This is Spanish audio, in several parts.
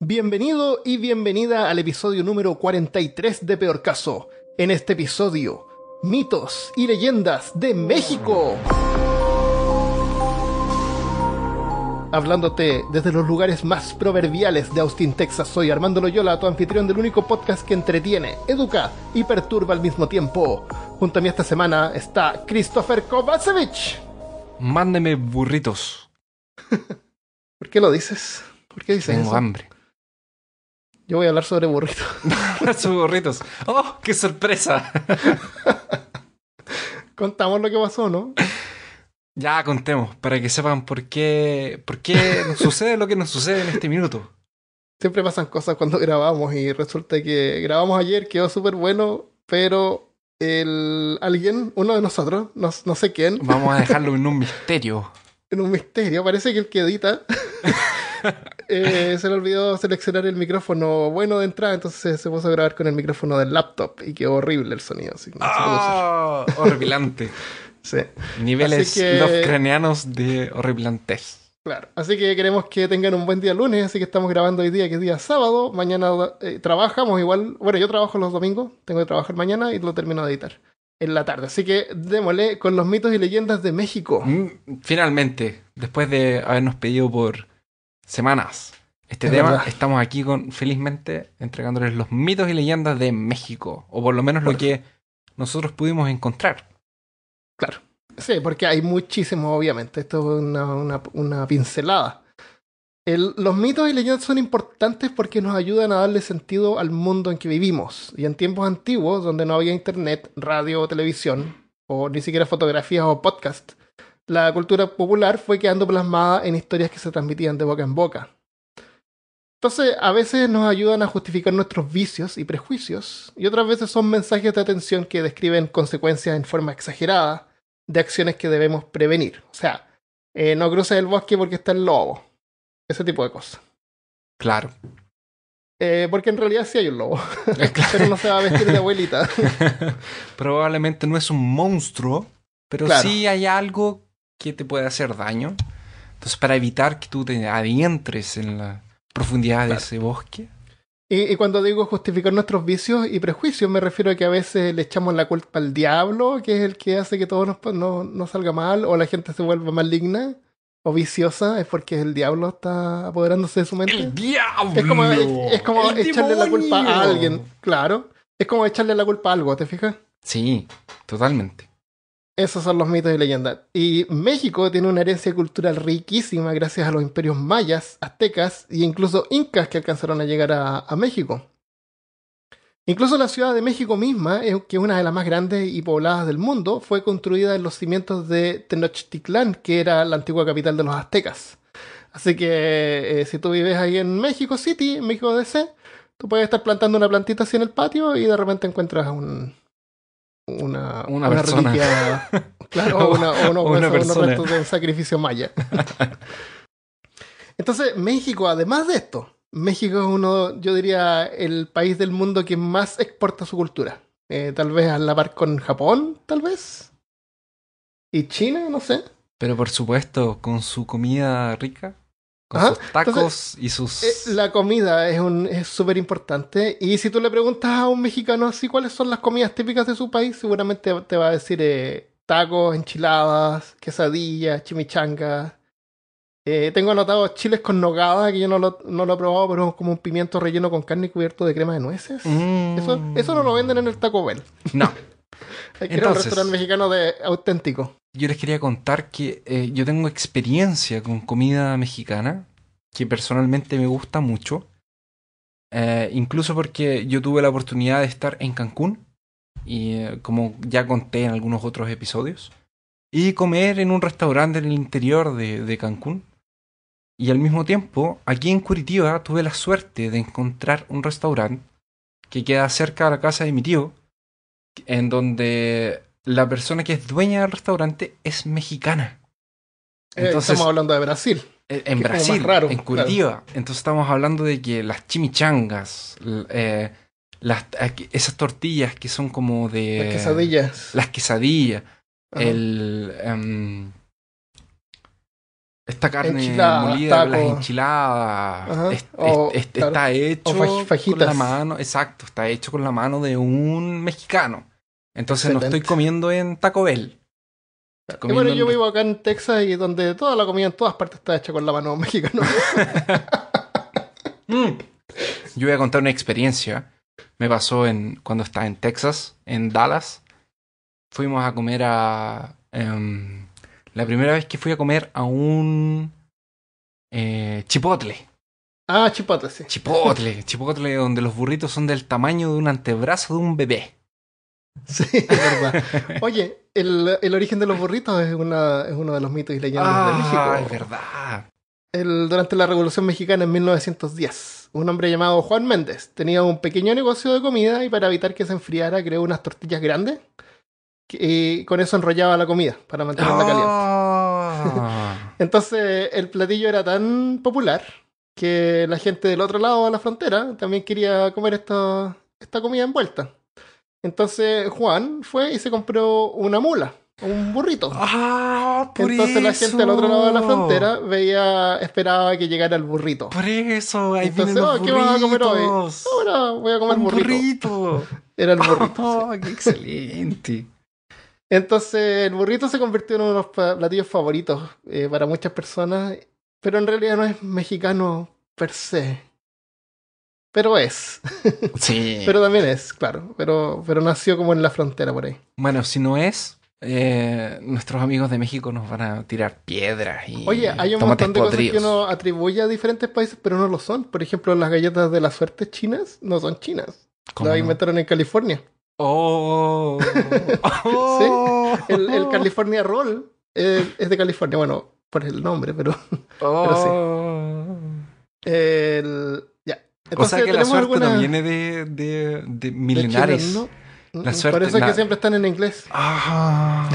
Bienvenido y bienvenida al episodio número 43 de Peor Caso. En este episodio, mitos y leyendas de México. Hablándote desde los lugares más proverbiales de Austin, Texas, soy Armando Loyola, tu anfitrión del único podcast que entretiene, educa y perturba al mismo tiempo. Junto a mí esta semana está Christopher Kovacevic. Mándeme burritos. ¿Por qué lo dices? ¿Por qué dices Tengo hambre. Yo voy a hablar sobre burritos. sobre burritos. ¡Oh, qué sorpresa! Contamos lo que pasó, ¿no? Ya contemos, para que sepan por qué, por qué sucede lo que nos sucede en este minuto. Siempre pasan cosas cuando grabamos y resulta que grabamos ayer, quedó súper bueno, pero el alguien, uno de nosotros, no sé quién. Vamos a dejarlo en un misterio en un misterio. Parece que el que edita eh, se le olvidó seleccionar el micrófono bueno de entrada, entonces se puso a grabar con el micrófono del laptop y qué horrible el sonido. Así ah, sí. Niveles de los craneanos de horriblantes. Claro, así que queremos que tengan un buen día lunes, así que estamos grabando hoy día, que es día sábado. Mañana eh, trabajamos igual. Bueno, yo trabajo los domingos, tengo que trabajar mañana y lo termino de editar en la tarde. Así que démosle con los mitos y leyendas de México. Mm, finalmente, después de habernos pedido por semanas este tema, estamos aquí con, felizmente entregándoles los mitos y leyendas de México, o por lo menos lo que nosotros pudimos encontrar. Claro. Sí, porque hay muchísimos, obviamente. Esto es una pincelada los mitos y leyendas son importantes porque nos ayudan a darle sentido al mundo en que vivimos. Y en tiempos antiguos, donde no había internet, radio o televisión, o ni siquiera fotografías o podcast, la cultura popular fue quedando plasmada en historias que se transmitían de boca en boca. Entonces, a veces nos ayudan a justificar nuestros vicios y prejuicios, y otras veces son mensajes de atención que describen consecuencias en forma exagerada de acciones que debemos prevenir. O sea, eh, no cruces el bosque porque está el lobo ese tipo de cosas. Claro. Eh, porque en realidad sí hay un lobo. Eh, pero no se va a vestir de abuelita. Probablemente no es un monstruo, pero sí hay algo que te puede hacer daño. Entonces, para evitar que tú te adientres en la profundidad de ese bosque. Y, cuando digo justificar nuestros vicios y prejuicios, me refiero a que a veces le echamos la culpa al diablo, que es el que hace que todo nos, no salga mal o la gente se vuelva maligna o viciosa es porque el diablo está apoderándose de su mente. ¡El diablo! Es como, echarle la culpa a alguien, claro. Es como echarle la culpa a algo, ¿te fijas? Sí, totalmente. Esos son los mitos y leyendas. Y México tiene una herencia cultural riquísima gracias a los imperios mayas, aztecas e incluso incas que alcanzaron a llegar a México. Incluso la Ciudad de México misma, eh, que es una de las más grandes y pobladas del mundo, fue construida en los cimientos de Tenochtitlán, que era la antigua capital de los aztecas. Así que eh, si tú vives ahí en México City, en México DC, tú puedes estar plantando una plantita así en el patio y de repente encuentras un, una, una, persona. claro, o, una, unos de sacrificio maya. Entonces, México, además de esto, México es uno, yo diría, el país del mundo que más exporta su cultura. Eh, tal vez a la par con Japón, tal vez. Y China, no sé. Pero por supuesto, con su comida rica, con sus tacos y sus... Eh, la comida es un es súper importante. Y si tú le preguntas a un mexicano así cuáles son las comidas típicas de su país, seguramente te va a decir eh, tacos, enchiladas, quesadillas, chimichangas. Eh, tengo anotados chiles con nogada, que yo no lo, he probado, pero es como un pimiento relleno con carne y cubierto de crema de nueces. Mm. Eso, no lo venden en el Taco Bell. No. Hay que un restaurante mexicano de auténtico. Yo les quería contar que eh, yo tengo experiencia con comida mexicana, que personalmente me gusta mucho. Eh, incluso porque yo tuve la oportunidad de estar en Cancún, y como ya conté en algunos otros episodios, y comer en un restaurante en el interior de Cancún, y al mismo tiempo, aquí en Curitiba tuve la suerte de encontrar un restaurante que queda cerca de la casa de mi tío, en donde la persona que es dueña del restaurante es mexicana. Eh, Entonces, estamos hablando de Brasil. Eh, en Brasil, raro, en Curitiba. Entonces estamos hablando de que las chimichangas, eh, las, esas tortillas que son como de... Las quesadillas. Las quesadillas. El... Em, esta carne molida, las enchiladas, está hecho con la mano, exacto, está hecho con la mano de un mexicano. Entonces no estoy comiendo en Taco Bell. bueno, yo vivo acá en Texas y donde toda la comida en todas partes está hecha con la mano de un mexicano. Mm. Yo voy a contar una experiencia. Me pasó en cuando estaba en Texas, en Dallas. Fuimos a comer a em, la primera vez que fui a comer a un eh, chipotle. Ah, chipotle, sí. Chipotle, chipotle, donde los burritos son del tamaño de un antebrazo de un bebé. Sí, es verdad. Oye, el, el, origen de los burritos es, una, es uno de los mitos y leyendas de ah, México. Ah, es verdad. El, durante la Revolución Mexicana en 1910, un hombre llamado Juan Méndez tenía un pequeño negocio de comida y para evitar que se enfriara creó unas tortillas grandes y con eso enrollaba la comida para mantenerla caliente. Ah. Entonces el platillo era tan popular que la gente del otro lado de la frontera también quería comer esta, comida envuelta. Entonces Juan fue y se compró una mula, un burrito. Ah, Entonces la gente del otro lado de la frontera veía, esperaba que llegara el burrito. Por eso, ahí Entonces, vienen los oh, ¿qué a comer hoy? voy a comer burrito. Era el burrito. Oh, qué excelente. Entonces, el burrito se convirtió en uno de los platillos favoritos eh, para muchas personas, pero en realidad no es mexicano per se. Pero es. Sí. pero también es, claro. Pero, pero nació como en la frontera por ahí. Bueno, si no es, eh, nuestros amigos de México nos van a tirar piedras y. Oye, hay un montón de cosas que uno atribuye a diferentes países, pero no lo son. Por ejemplo, las galletas de la suerte chinas no son chinas. Las inventaron en California. Oh. sí, oh. el, California Roll eh, es de California. Bueno, por el nombre, pero. pero sí. Oh. El, o sea que la suerte no viene de, de, de milenares. la suerte, por eso es que siempre están en inglés. Ah.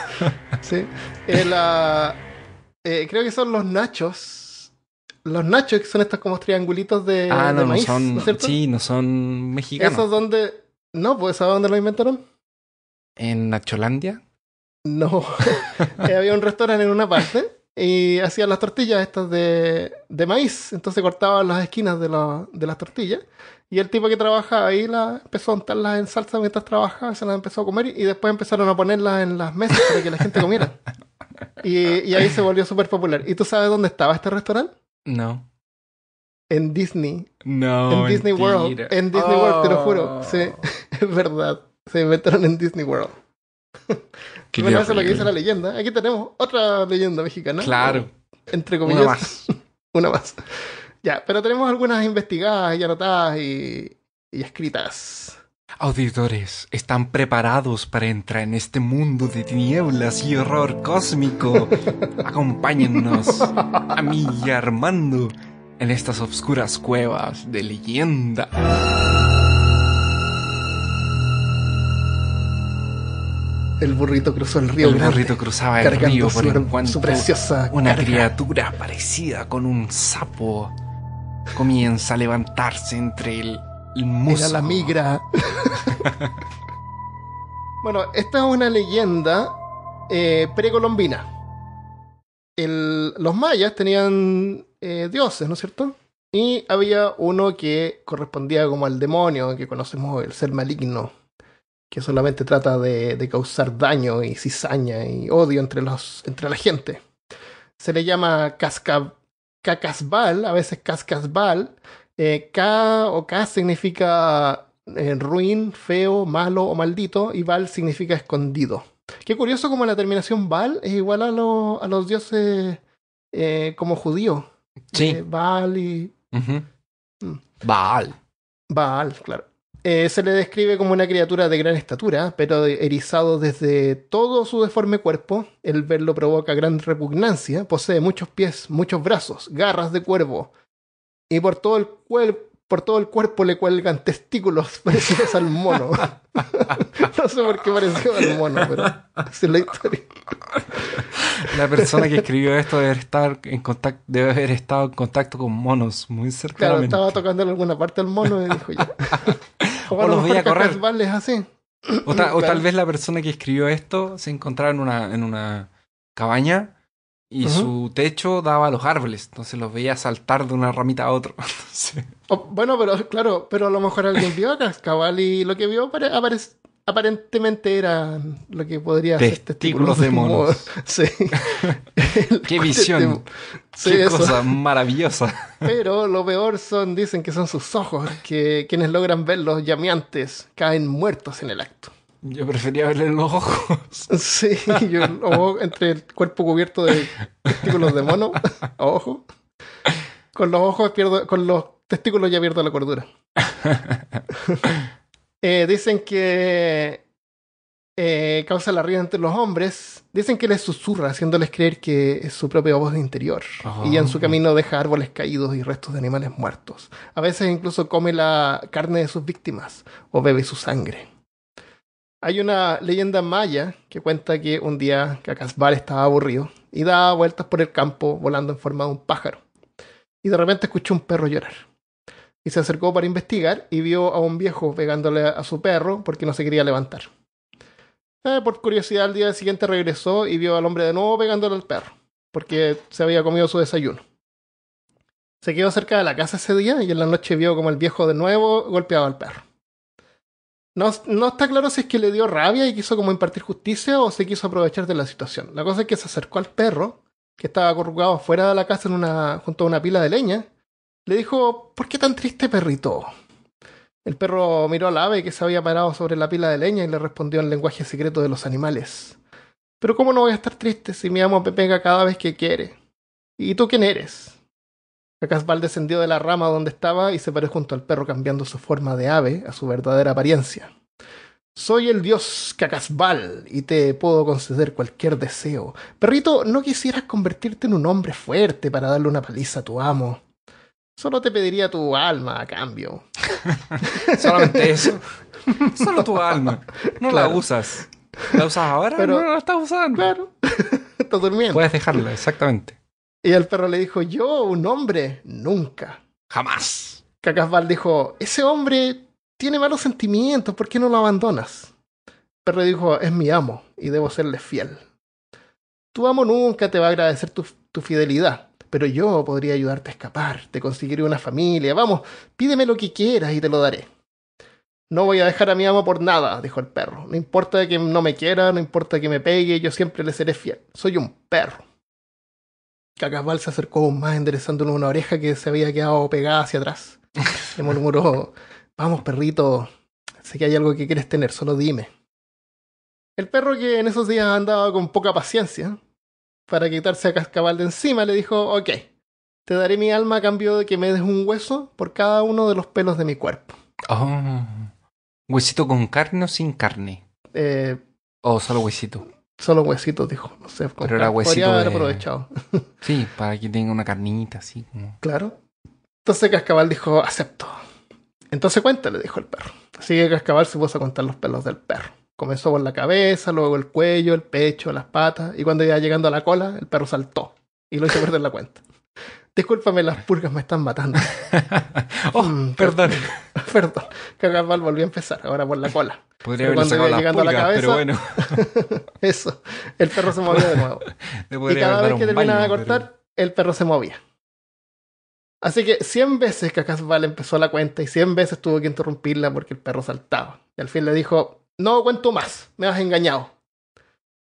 sí. Eh, eh, creo que son los nachos los nachos, que son estos como triangulitos de, ah, no, maíz, no, son, Sí, no son mexicanos. Esos donde, no, pues ¿sabes dónde lo inventaron? ¿En Nacholandia? No. Eh, había un restaurante en una parte y hacían las tortillas estas de, de maíz. Entonces cortaban las esquinas de, la, de, las tortillas. Y el tipo que trabajaba ahí la, empezó a untarlas en salsa mientras trabajaba, se las empezó a comer y después empezaron a ponerlas en las mesas para que la gente comiera. y, y ahí se volvió súper popular. ¿Y tú sabes dónde estaba este restaurante? No en Disney. No. En Disney World. En Disney World, te lo juro. Oh. es verdad. Se inventaron en Disney World. lo que dice la leyenda. Aquí tenemos otra leyenda mexicana. Claro. Entre comillas. Una más. una más. Ya, pero tenemos algunas investigadas y anotadas y, y escritas. Auditores, ¿están preparados para entrar en este mundo de tinieblas y horror cósmico? Acompáñennos a mí y Armando en estas oscuras cuevas de leyenda. El burrito cruzó el río. El burrito cruzaba el río por su, preciosa una criatura parecida con un sapo comienza a levantarse entre el, el musgo. Era la migra. bueno, esta es una leyenda eh, precolombina. los mayas tenían eh, dioses, ¿no es cierto? Y había uno que correspondía como al demonio, que conocemos el ser maligno, que solamente trata de, causar daño y cizaña y odio entre, los, entre la gente. Se le llama casca, a veces Cascasbal. Eh, K o K significa eh, ruin, feo, malo o maldito, y Val significa escondido. Qué curioso como la terminación Val es igual a, a los dioses eh, como judíos. Sí. Eh, Baal y. Mm. Baal. claro. Eh, se le describe como una criatura de gran estatura, pero erizado desde todo su deforme cuerpo. El verlo provoca gran repugnancia. Posee muchos pies, muchos brazos, garras de cuervo. Y por todo el, cuerpo por todo el cuerpo le cuelgan testículos parecidos al mono. no sé por qué pareció al mono, pero es la historia. La persona que escribió esto debe, estar en contacto, debe haber estado en contacto con monos muy cerca. Claro, estaba tocando en alguna parte al mono y dijo ya. o, los voy a correr. así. O, tal vez la persona que escribió esto se encontraba en una, en una cabaña y su techo daba a los árboles, entonces los veía saltar de una ramita a otra. Oh, bueno, pero claro, pero a lo mejor alguien vio a Cascabal y lo que vio aparentemente era lo que podría ser testículos, de monos. Sí. Qué visión. Qué cosa maravillosa. Pero lo peor son, dicen que son sus ojos, que quienes logran ver los llameantes caen muertos en el acto. Yo prefería verle los ojos. Sí, yo entre el cuerpo cubierto de testículos de mono, ojo. Con los ojos pierdo, con los testículos ya pierdo la cordura. Eh, dicen que eh, causa la risa entre los hombres. Dicen que les susurra, haciéndoles creer que es su propia voz de interior. Y en su oh. camino deja árboles caídos y restos de animales muertos. A veces incluso come la carne de sus víctimas o bebe su sangre. Hay una leyenda maya que cuenta que un día Cacasbal estaba aburrido y daba vueltas por el campo volando en forma de un pájaro. Y de repente escuchó un perro llorar. Y se acercó para investigar y vio a un viejo pegándole a su perro porque no se quería levantar. Eh, por curiosidad, al día siguiente regresó y vio al hombre de nuevo pegándole al perro porque se había comido su desayuno. Se quedó cerca de la casa ese día y en la noche vio como el viejo de nuevo golpeaba al perro. No, está claro si es que le dio rabia y quiso como impartir justicia o se quiso aprovechar de la situación. La cosa es que se acercó al perro, que estaba corrugado afuera de la casa en una, junto a una pila de leña. Le dijo, ¿por qué tan triste perrito? El perro miró al ave que se había parado sobre la pila de leña y le respondió en lenguaje secreto de los animales. Pero ¿cómo no voy a estar triste si mi amo me pega cada vez que quiere? ¿Y tú quién eres? Casbal descendió de la rama donde estaba y se paró junto al perro cambiando su forma de ave a su verdadera apariencia. Soy el dios Cacasbal y te puedo conceder cualquier deseo. Perrito, no quisieras convertirte en un hombre fuerte para darle una paliza a tu amo. Solo te pediría tu alma a cambio. Solamente eso. Solo tu alma. No la usas. ¿La usas ahora? Pero, no, no la estás usando. Claro. estás durmiendo. Puedes dejarla, exactamente. Y el perro le dijo, yo, un hombre, nunca. Jamás. Cacasbal dijo, ese hombre tiene malos sentimientos, ¿por qué no lo abandonas? El perro dijo, es mi amo y debo serle fiel. Tu amo nunca te va a agradecer tu, tu fidelidad, pero yo podría ayudarte a escapar, te conseguiré una familia, vamos, pídeme lo que quieras y te lo daré. No voy a dejar a mi amo por nada, dijo el perro. No importa que no me quiera, no importa que me pegue, yo siempre le seré fiel. Soy un perro. Cacabal se acercó aún más enderezándole una oreja que se había quedado pegada hacia atrás. Le murmuró, vamos perrito, sé que hay algo que quieres tener, solo dime. El perro que en esos días andaba con poca paciencia, para quitarse a Cascabal de encima, le dijo, ok, te daré mi alma a cambio de que me des un hueso por cada uno de los pelos de mi cuerpo. Oh, ¿Huesito con carne o sin carne? Eh, o oh, solo huesito. Solo huesitos, dijo. No sé, Pero era podría haber aprovechado. Sí, para que tenga una carnita así como. Claro. Entonces Cascabal dijo, acepto. Entonces cuéntale, dijo el perro. Así que Cascabal se puso a contar los pelos del perro. Comenzó por la cabeza, luego el cuello, el pecho, las patas, y cuando iba llegando a la cola, el perro saltó y lo hizo perder la cuenta. Discúlpame, las purgas me están matando. oh, mm, perdón. Perdón. Cacasval volvió a empezar, ahora por la cola. Podría haber sacado las la cabeza, pero bueno. eso. El perro se movía de nuevo. y cada vez que terminaba de cortar, el perro se movía. Así que 100 veces Cacasval empezó la cuenta y 100 veces tuvo que interrumpirla porque el perro saltaba. Y al fin le dijo, no cuento más, me has engañado.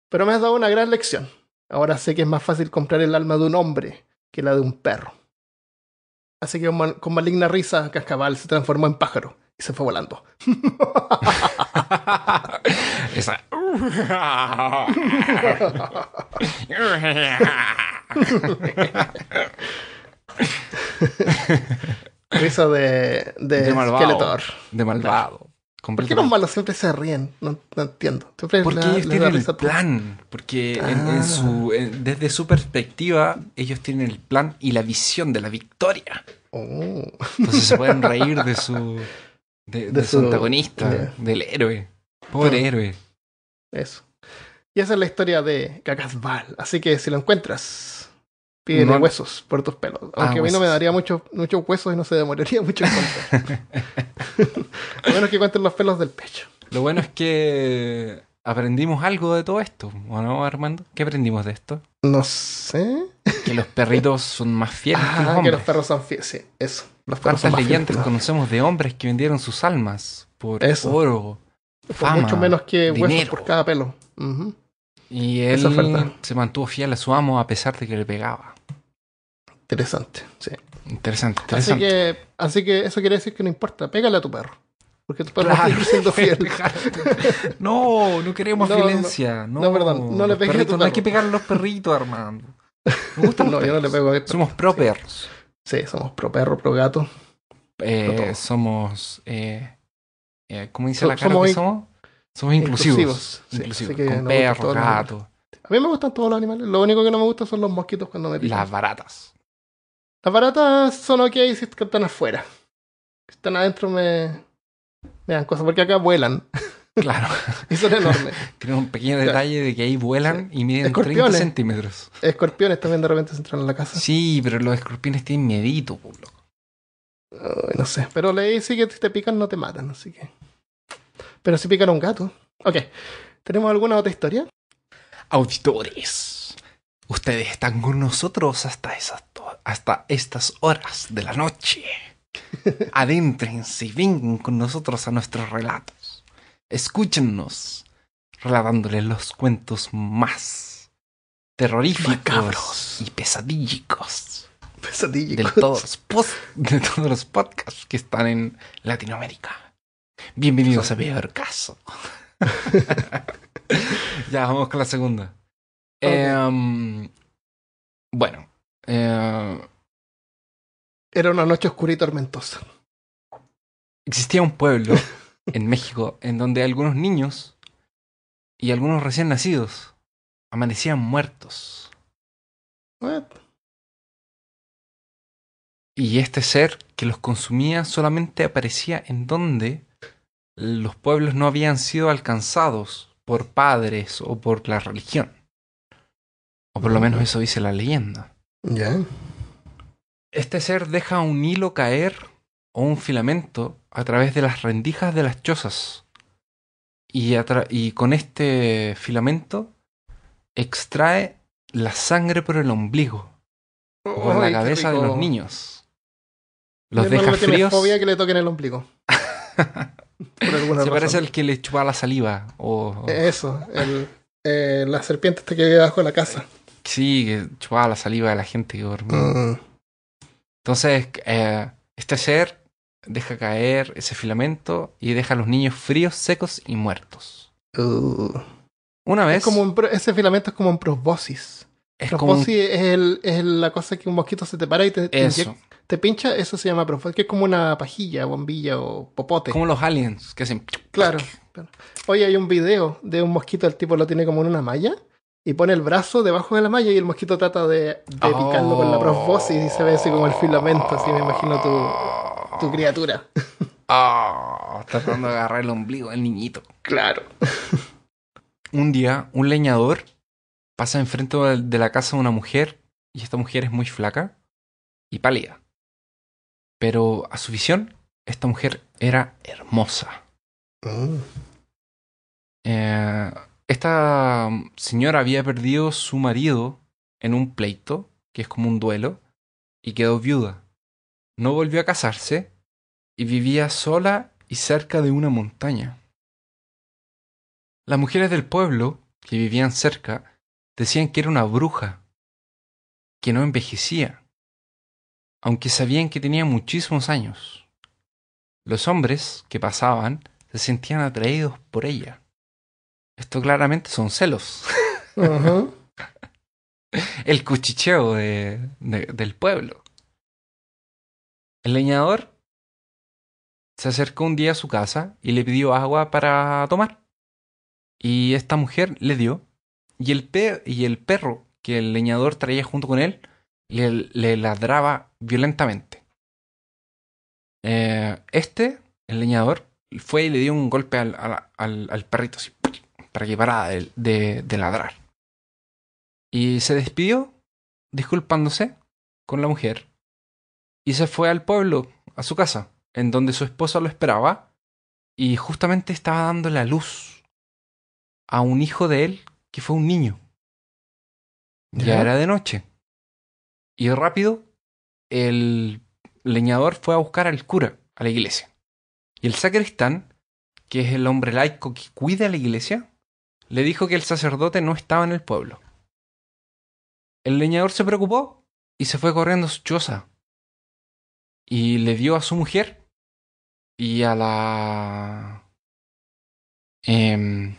Pero me has dado una gran lección. Ahora sé que es más fácil comprar el alma de un hombre que la de un perro. Así que con maligna risa, Cascabal se transformó en pájaro y se fue volando. Esa... risa de, de, De malvado. ¿Por qué los malos siempre se ríen? No, entiendo. porque ellos tienen el plan. Porque ah. desde su perspectiva, ellos tienen el plan y la visión de la victoria. Oh. Entonces se pueden reír de su, de, su, antagonista, eh. del héroe. Pobre ah. héroe. Eso. Y esa es la historia de Cacazbal. Así que si lo encuentras, Pide huesos por tus pelos. Ah, Aunque a mí no me daría muchos huesos y no se demoraría mucho en contar. a menos que cuenten los pelos del pecho. Lo bueno es que aprendimos algo de todo esto, ¿o no, Armando? ¿Qué aprendimos de esto? No sé. Que los perritos son más fieles que los ah, los perros son fieles, sí, eso. Los ¿Cuántas leyendas conocemos de hombres que vendieron sus almas por eso. oro, mucho menos que huesos por cada pelo. Y él se mantuvo fiel a su amo a pesar de que le pegaba. Interesante, sí. Interesante, Así que, así que eso quiere decir que no importa, pégale a tu perro. Porque tu perro está siendo fiel. no, no queremos violencia. No, no, perdón, no le pegues a tu perro. No hay que pegar a los perritos, Armando. Me gustan no, los yo no le pego a Somos pro perros. Sí. somos pro perro, pro gato. Eh, somos. Eh, eh, ¿Cómo dice la cara somos? Somos inclusivos. Inclusivos. con A mí me gustan todos los animales. Lo único que no me gusta son los mosquitos cuando me pican. Las baratas. Las baratas son ok si están afuera. Si están adentro me, dan cosas, porque acá vuelan. Claro. y son enormes. Tienen un pequeño detalle de que ahí vuelan y miden 30 centímetros. Escorpiones también de repente se entran en la casa. Sí, pero los escorpiones tienen miedito, pueblo. no sé, pero le dice que si te pican no te matan, así que... Pero si picaron un gato. Ok. ¿Tenemos alguna otra historia? Auditores, ustedes están con nosotros hasta, estas horas de la noche. Adéntrense y vengan con nosotros a nuestros relatos. Escúchenos, relatándoles los cuentos más terroríficos y pesadillicos. de todos los podcasts que están en Latinoamérica. Bienvenidos a Peor Caso. ya, vamos con la segunda. Em, bueno. Em, Era una noche oscura y tormentosa. Existía un pueblo en México en donde algunos niños y algunos recién nacidos amanecían muertos. Y este ser que los consumía solamente aparecía en donde los pueblos no habían sido alcanzados por padres o por la religión. O por lo menos eso dice la leyenda. ¿Ya? Este ser deja un hilo caer o un filamento a través de las rendijas de las chozas. Y, y con este filamento extrae la sangre por el ombligo o por la cabeza de los niños. Los deja fríos. fobia que le toquen el ombligo. Se parece al que le chupaba la saliva. O, eh, Eso, eh, la serpiente que vive debajo de la casa. Sí, que chupaba la saliva de la gente que dormía. Mm. Entonces, eh, este ser deja caer ese filamento y deja a los niños fríos, secos y muertos. Uh. Una vez. como ese filamento es como un prosbosis. Es como es, la cosa que un mosquito se te para y te, te te pincha, eso se llama profile, que es como una pajilla, bombilla o popote. Como los aliens que hacen. Claro. Hoy hay un video de un mosquito, el tipo lo tiene como en una malla y pone el brazo debajo de la malla y el mosquito trata de, oh. picarlo con la profosis y se ve así como el filamento, así me imagino tu, criatura. Ah, tratando de agarrar el ombligo del niñito. Claro. un día, un leñador pasa enfrente de la casa de una mujer y esta mujer es muy flaca y pálida. Pero a su visión, esta mujer era hermosa. Mm. Eh, esta señora había perdido su marido en un pleito, que es como un duelo, y quedó viuda. No volvió a casarse y vivía sola y cerca de una montaña. Las mujeres del pueblo, que vivían cerca, decían que era una bruja, que no envejecía, aunque sabían que tenía muchísimos años. Los hombres que pasaban se sentían atraídos por ella. Esto claramente son celos. El cuchicheo del pueblo. El leñador se acercó un día a su casa y le pidió agua para tomar. Y esta mujer le dio. y el perro que el leñador traía junto con él le, ladraba violentamente. Eh, este, el leñador, fue y le dio un golpe al, perrito para que parara de, de, ladrar. Y se despidió, disculpándose con la mujer, y se fue al pueblo, a su casa, en donde su esposa lo esperaba, y justamente estaba dando la luz a un hijo de él que fue un niño. ¿Ya? era de noche. Y rápido, el leñador fue a buscar al cura, a la iglesia. Y el sacristán, que es el hombre laico que cuida la iglesia, le dijo que el sacerdote no estaba en el pueblo. El leñador se preocupó y se fue corriendo a su choza. Y le dio a su mujer y a la... Em,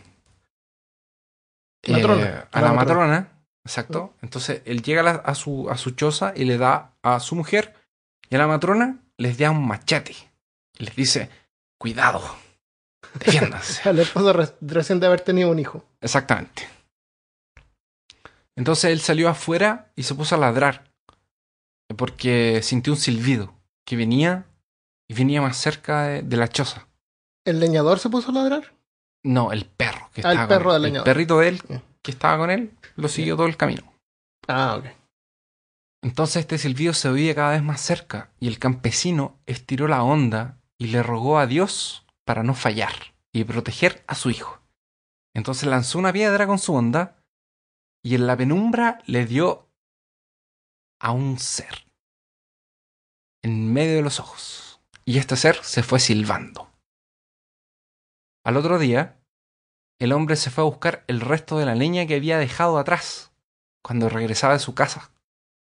eh, a la matrona Exacto. Entonces él llega a, su, choza y le da a su mujer y a la matrona les da un machete. Les dice, cuidado, defiéndase. Al esposo recién de haber tenido un hijo. Exactamente. Entonces él salió afuera y se puso a ladrar porque sintió un silbido que venía y venía más cerca de, la choza. ¿El leñador se puso a ladrar? No, el perro. Que ah, el perro del leñador. El perrito de él que estaba con él lo siguió todo el camino. Ah, ok. Entonces este silbido se oía cada vez más cerca y el campesino estiró la onda y le rogó a Dios para no fallar y proteger a su hijo. Entonces lanzó una piedra con su onda y en la penumbra le dio a un ser en medio de los ojos. Y este ser se fue silbando. Al otro día, el hombre se fue a buscar el resto de la leña que había dejado atrás cuando regresaba de su casa.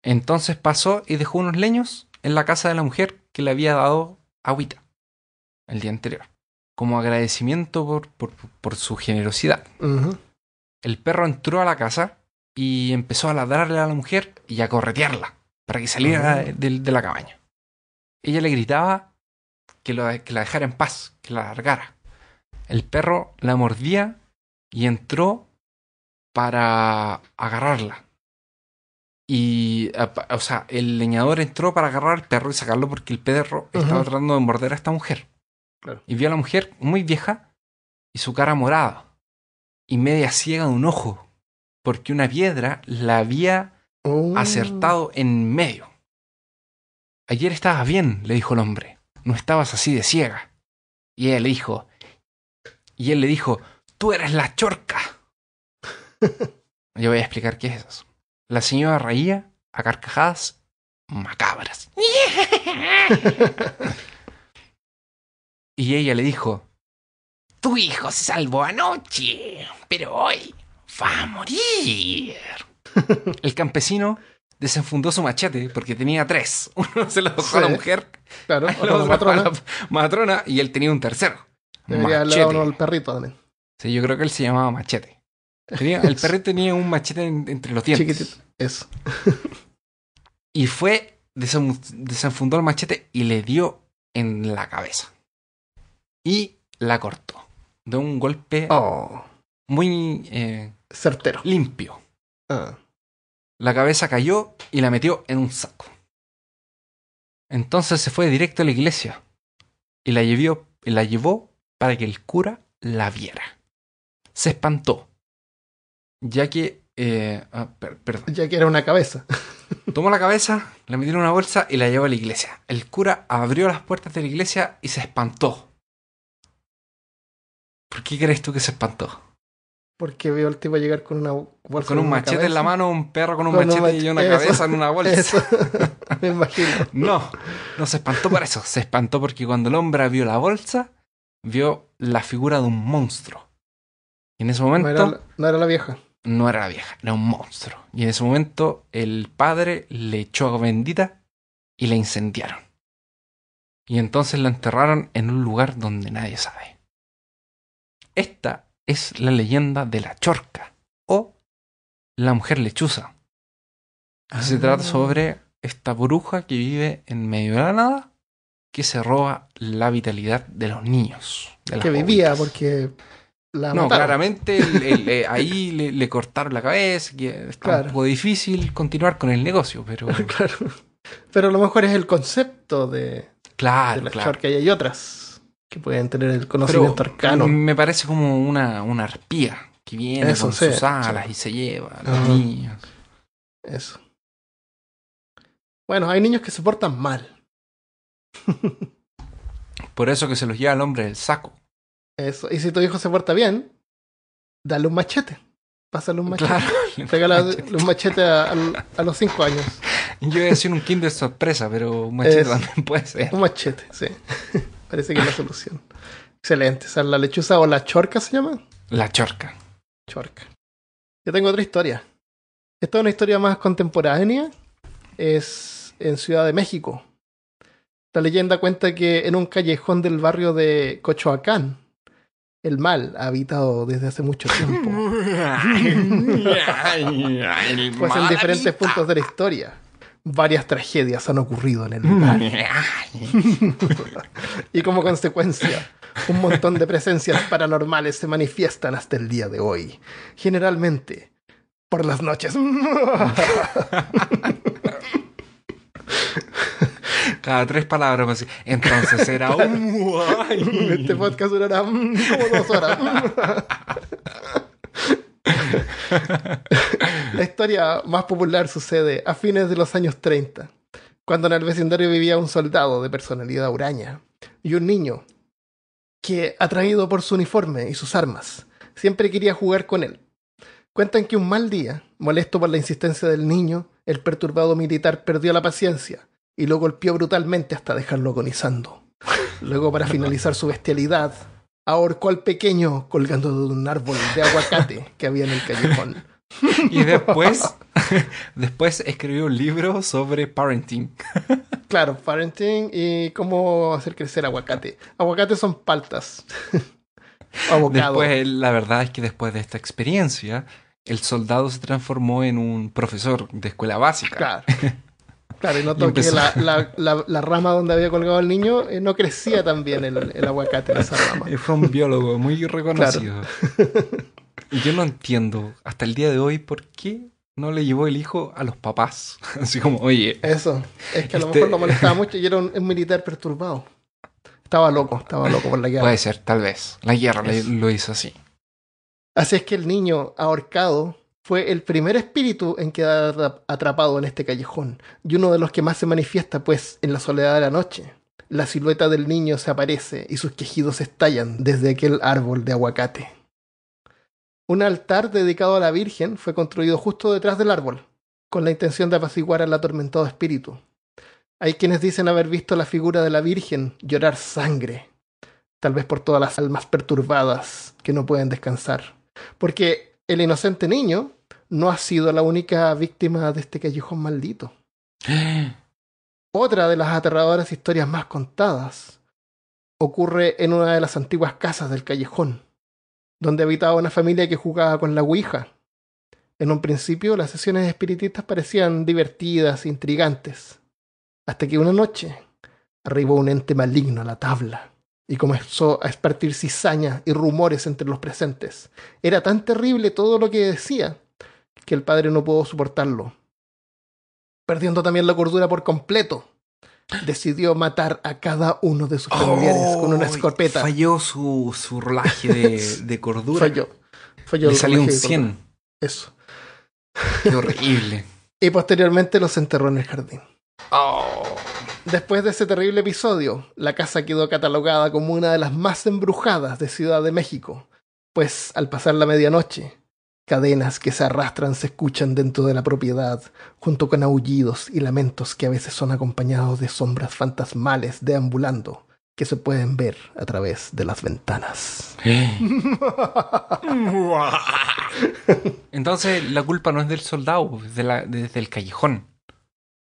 Entonces pasó y dejó unos leños en la casa de la mujer que le había dado agüita el día anterior, como agradecimiento por, su generosidad. El perro entró a la casa y empezó a ladrarle a la mujer y a corretearla para que saliera de, la cabaña. Ella le gritaba que, que la dejara en paz, que la largara. El perro la mordía y entró para agarrarla. Y, o sea, el leñador entró para agarrar al perro y sacarlo porque el perro estaba tratando de morder a esta mujer. Y vio a la mujer muy vieja y su cara morada y media ciega de un ojo porque una piedra la había oh. acertado en medio. Ayer estabas bien, le dijo el hombre. No estabas así de ciega. Y ella le dijo, y él le dijo, tú eres la chorca. Yo voy a explicar qué es eso. La señora reía a carcajadas macabras. y ella le dijo, tu hijo se salvó anoche, pero hoy va a morir. El campesino desenfundó su machete porque tenía tres. Uno se lo dejó a la mujer, claro, la matrona. y él tenía un tercero. Debería haberle al perrito también yo creo que él se llamaba Machete. el perro tenía un machete entre los dientes. Chiquitito. Eso. y fue, desenfundó el machete y le dio en la cabeza. Y la cortó. De un golpe oh. muy... Eh, Certero. Limpio. Ah. La cabeza cayó y la metió en un saco. Entonces se fue directo a la iglesia y la llevó, la llevó para que el cura la viera se espantó, ya que... Eh, ah, perdón. Ya que era una cabeza. Tomó la cabeza, la metió en una bolsa y la llevó a la iglesia. El cura abrió las puertas de la iglesia y se espantó. ¿Por qué crees tú que se espantó? Porque vio al tipo llegar con una bolsa. Con un machete en la mano, un perro con un machete y una cabeza en una bolsa. Me imagino. no, no se espantó por eso. Se espantó porque cuando el hombre vio la bolsa, vio la figura de un monstruo en ese momento. No era, la vieja. No era la vieja, era un monstruo. Y en ese momento el padre le echó a bendita y la incendiaron. Y entonces la enterraron en un lugar donde nadie sabe. Esta es la leyenda de la chorca o la mujer lechuza. Se ah. trata sobre esta bruja que vive en medio de la nada que se roba la vitalidad de los niños. De que vivía, porque no, claramente eh, ahí le, cortaron la cabeza, que un poco difícil continuar con el negocio, pero... claro. Pero a lo mejor es el concepto de, claro, claro. que hay otras que pueden tener el conocimiento arcano. Me parece como una, una arpía que viene con sus alas y se lleva a los niños. Eso. Bueno, hay niños que se portan mal. Por eso que se los lleva el hombre del saco. Eso. Y si tu hijo se porta bien, dale un machete. Pásale un machete. machete. un machete a, los cinco años. Yo iba a decir un Kinder sorpresa, pero un machete también puede ser. Un machete, sí. Parece que es la solución. Excelente. O sea, la lechuza o la chorca se llama. La chorca. Chorca. Yo tengo otra historia. Esta es una historia más contemporánea. Es en Ciudad de México. La leyenda cuenta que en un callejón del barrio de Cochoacán, el mal ha habitado desde hace mucho tiempo. pues en diferentes puntos de la historia. Varias tragedias han ocurrido en el mal. y como consecuencia, un montón de presencias paranormales se manifiestan hasta el día de hoy. Generalmente, por las noches. Cada tres palabras entonces era un... este podcast durará como dos horas. La historia más popular sucede a fines de los años 30, cuando en el vecindario vivía un soldado de personalidad huraña y un niño que, atraído por su uniforme y sus armas, siempre quería jugar con él. Cuentan que un mal día, molesto por la insistencia del niño, el perturbado militar perdió la paciencia y lo golpeó brutalmente hasta dejarlo agonizando. Luego, para finalizar su bestialidad, ahorcó al pequeño colgando de un árbol de aguacate que había en el callejón. Y después, después escribió un libro sobre parenting. Claro, parenting y cómo hacer crecer aguacate. Aguacate son paltas. Después, la verdad es que después de esta experiencia, el soldado se transformó en un profesor de escuela básica. Claro. Claro, y notó que la, rama donde había colgado el niño eh, no crecía tan bien el, aguacate en esa rama. Fue un biólogo muy reconocido. Y yo no entiendo hasta el día de hoy por qué no le llevó el hijo a los papás. Así como, oye. Eso, es que a lo este mejor lo molestaba mucho y era un, militar perturbado. Estaba loco, estaba loco por la guerra. Puede ser, tal vez. La guerra lo hizo así. Así es que el niño ahorcado fue el primer espíritu en quedar atrapado en este callejón, y uno de los que más se manifiesta, pues, en la soledad de la noche. La silueta del niño se aparece y sus quejidos estallan desde aquel árbol de aguacate. Un altar dedicado a la Virgen fue construido justo detrás del árbol, con la intención de apaciguar al atormentado espíritu. Hay quienes dicen haber visto la figura de la Virgen llorar sangre, tal vez por todas las almas perturbadas que no pueden descansar. Porque el inocente niño no ha sido la única víctima de este callejón maldito. Otra de las aterradoras historias más contadas ocurre en una de las antiguas casas del callejón, donde habitaba una familia que jugaba con la Ouija. En un principio las sesiones espiritistas parecían divertidas, e intrigantes, hasta que una noche arribó un ente maligno a la tabla y comenzó a espartir cizañas y rumores entre los presentes. Era tan terrible todo lo que decía que el padre no pudo soportarlo. Perdiendo también la cordura por completo, decidió matar a cada uno de sus familiares con una escopeta. Falló su, su de, cordura. Falló. falló Le salió un 100. Eso. horrible. y posteriormente los enterró en el jardín. Oh. Después de ese terrible episodio, la casa quedó catalogada como una de las más embrujadas de Ciudad de México, pues al pasar la medianoche, cadenas que se arrastran se escuchan dentro de la propiedad, junto con aullidos y lamentos que a veces son acompañados de sombras fantasmales deambulando que se pueden ver a través de las ventanas. Eh. Entonces la culpa no es del soldado, es de del callejón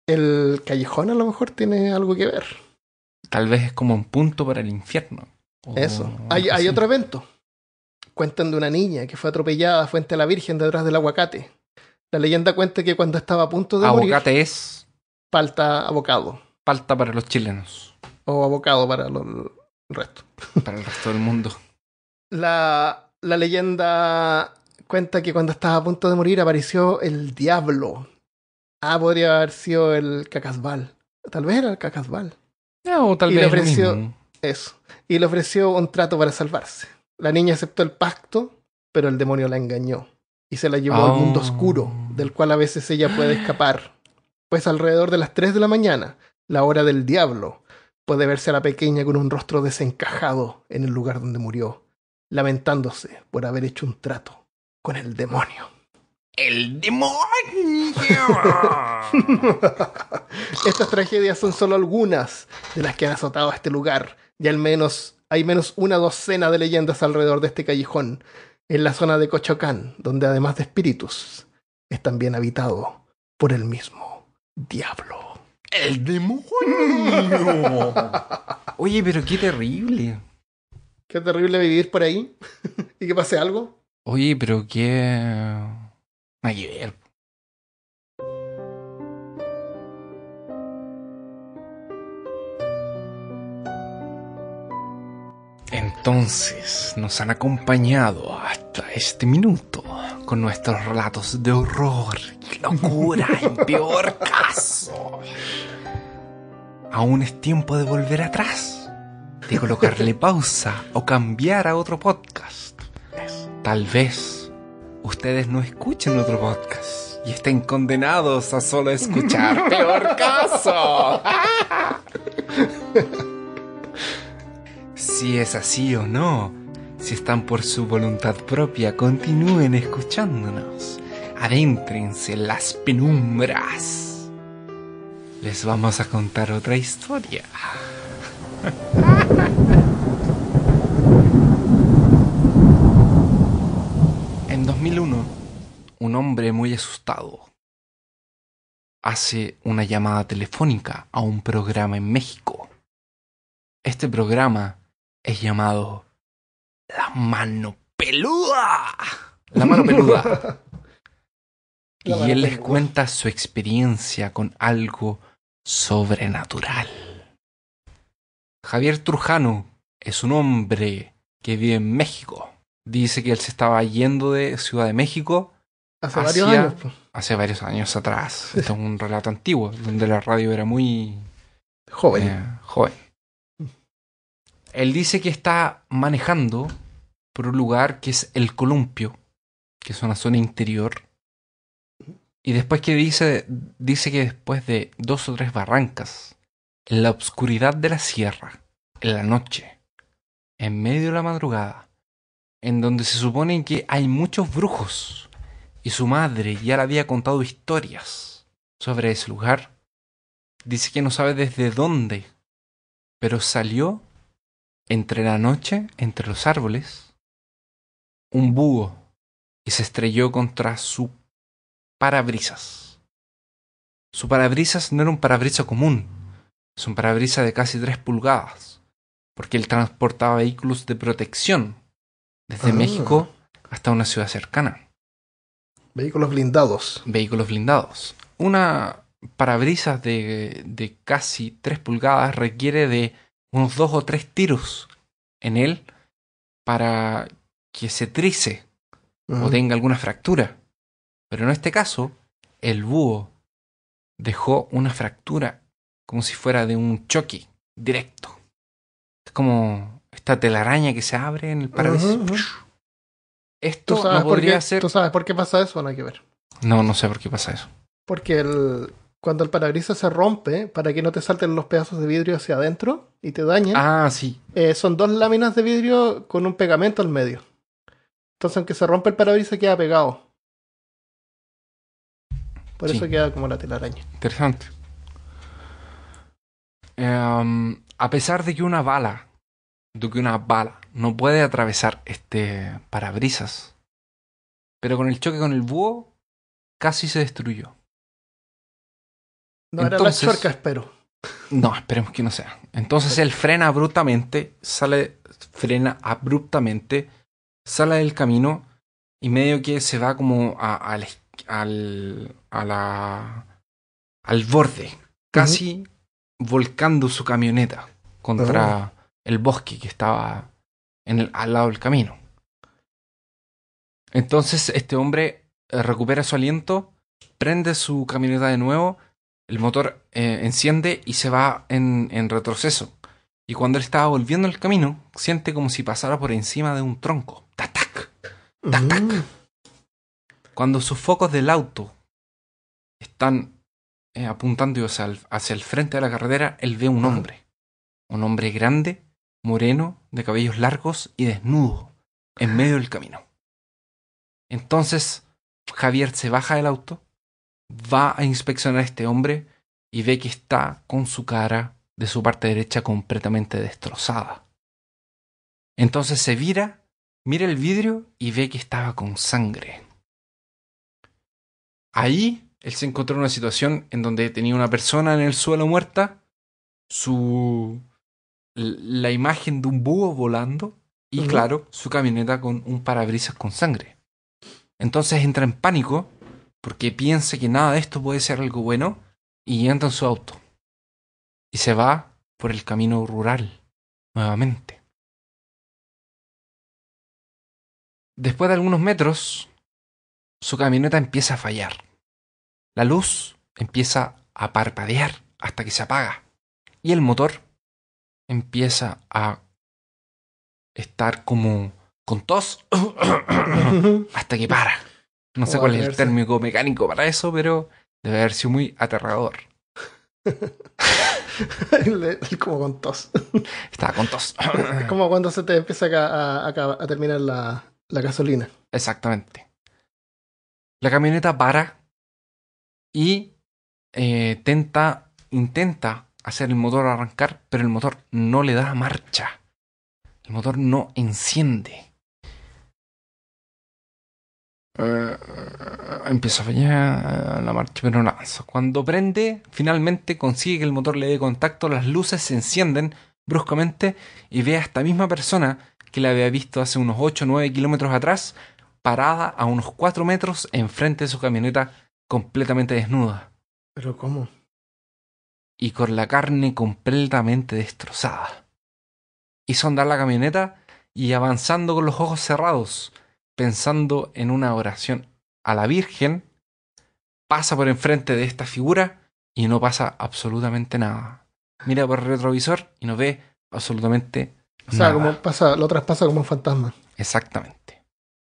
el callejón a lo mejor tiene algo que ver. Tal vez es como un punto para el infierno. Eso. Hay, otro evento. Cuentan de una niña que fue atropellada frente a la Virgen detrás del aguacate. La leyenda cuenta que cuando estaba a punto de morir... Aguacate es... Falta abocado. Falta para los chilenos. O abocado para el resto. Para el resto del mundo. la leyenda cuenta que cuando estaba a punto de morir apareció el diablo Ah, podría haber sido el Cacasbal. Tal vez era el Cacasbal. Eh, tal y Le ofreció eso. Y le ofreció un trato para salvarse. La niña aceptó el pacto, pero el demonio la engañó. Y se la llevó a al mundo ah. oscuro, del cual a veces ella puede escapar. Pues alrededor de las 3 de la mañana, la hora del diablo, puede verse a la pequeña con un rostro desencajado en el lugar donde murió, lamentándose por haber hecho un trato con el demonio el demonio. Estas tragedias son solo algunas de las que han azotado a este lugar, y al menos hay menos una docena de leyendas alrededor de este callejón, en la zona de Cochocán, donde además de espíritus, es también habitado por el mismo diablo. ¡El demonio! Oye, pero qué terrible. Qué terrible vivir por ahí y que pase algo. Oye, pero qué entonces nos han acompañado hasta este minuto con nuestros relatos de horror y locura en peor caso. Aún es tiempo de volver atrás, de colocarle pausa o cambiar a otro podcast. Tal vez ustedes no escuchen otro podcast y estén condenados a solo escuchar peor caso. si es así o no, si están por su voluntad propia, continúen escuchándonos. Adéntrense en las penumbras. Les vamos a contar otra historia. un hombre muy asustado hace una llamada telefónica a un programa en México. Este programa es llamado La mano peluda. La mano peluda. y él les cuenta su experiencia con algo sobrenatural. Javier Trujano es un hombre que vive en México dice que él se estaba yendo de Ciudad de México. Hace varios años. Hace varios años atrás. es un relato antiguo, donde la radio era muy... Joven. Eh, joven. Él dice que está manejando por un lugar que es El Columpio, que es una zona interior. Y después que dice, dice que después de dos o tres barrancas, en la oscuridad de la sierra, en la noche, en medio de la madrugada, en donde se supone que hay muchos brujos y su madre ya le había contado historias sobre ese lugar. Dice que no sabe desde dónde, pero salió entre la noche, entre los árboles, un búho y se estrelló contra su parabrisas. Su parabrisas no era un parabrisas común, es un parabrisas de casi 3 pulgadas, porque él transportaba vehículos de protección desde ah. México hasta una ciudad cercana. Vehículos blindados. Vehículos blindados. Una parabrisas de, de casi 3 pulgadas requiere de unos 2 o 3 tiros en él para que se trice o tenga alguna fractura. Pero en este caso, el búho dejó una fractura como si fuera de un choque directo. Es como esta telaraña que se abre en el paraíso. Esto no podría qué, ser. ¿Tú sabes por qué pasa eso? No hay que ver. No, no sé por qué pasa eso. Porque el, cuando el parabrisas se rompe, para que no te salten los pedazos de vidrio hacia adentro y te dañen. Ah, sí. Eh, son dos láminas de vidrio con un pegamento al medio. Entonces, aunque se rompe el parabrisas, queda pegado. Por eso queda como la telaraña. Interesante. Em, a pesar de que una bala de que una bala no puede atravesar este parabrisas. Pero con el choque con el búho, casi se destruyó. No era la chorca, espero. No, esperemos que no sea. Entonces él frena abruptamente, sale, frena abruptamente, sale del camino y medio que se va como a, al, a la, al borde, casi volcando su camioneta contra, oh el bosque que estaba al lado del camino. Entonces este hombre eh, recupera su aliento, prende su camioneta de nuevo, el motor eh, enciende y se va en, retroceso. Y cuando él estaba volviendo el camino, siente como si pasara por encima de un tronco. ¡Tac! ¡Tac! Cuando sus focos del auto están eh, apuntando hacia el, frente de la carretera, él ve un hombre. Un hombre grande, moreno, de cabellos largos y desnudo, en medio del camino. Entonces, Javier se baja del auto, va a inspeccionar a este hombre y ve que está con su cara de su parte derecha completamente destrozada. Entonces se vira, mira el vidrio y ve que estaba con sangre. Ahí él se encontró en una situación en donde tenía una persona en el suelo muerta, su la imagen de un búho volando y claro, su camioneta con un parabrisas con sangre. Entonces entra en pánico porque piensa que nada de esto puede ser algo bueno y entra en su auto. Y se va por el camino rural nuevamente. Después de algunos metros, su camioneta empieza a fallar. La luz empieza a parpadear hasta que se apaga y el motor empieza a estar como con tos hasta que para. No sé cuál es el término mecánico para eso, pero debe haber sido muy aterrador. como con tos. Estaba con tos. Es como cuando se te empieza a, a, terminar la, la gasolina. Exactamente. La camioneta para y eh, tenta, intenta hacer el motor arrancar, pero el motor no le da marcha. El motor no enciende. Empiezo eh, eh, eh, empieza a fallar la marcha, pero no lanza. Cuando prende, finalmente consigue que el motor le dé contacto, las luces se encienden bruscamente y ve a esta misma persona que la había visto hace unos 8 o 9 kilómetros atrás, parada a unos 4 metros enfrente de su camioneta completamente desnuda. ¿Pero cómo? y con la carne completamente destrozada. Hizo andar la camioneta y avanzando con los ojos cerrados, pensando en una oración a la Virgen, pasa por enfrente de esta figura y no pasa absolutamente nada. Mira por el retrovisor y no ve absolutamente o sea, nada. lo traspasa como un fantasma. Exactamente.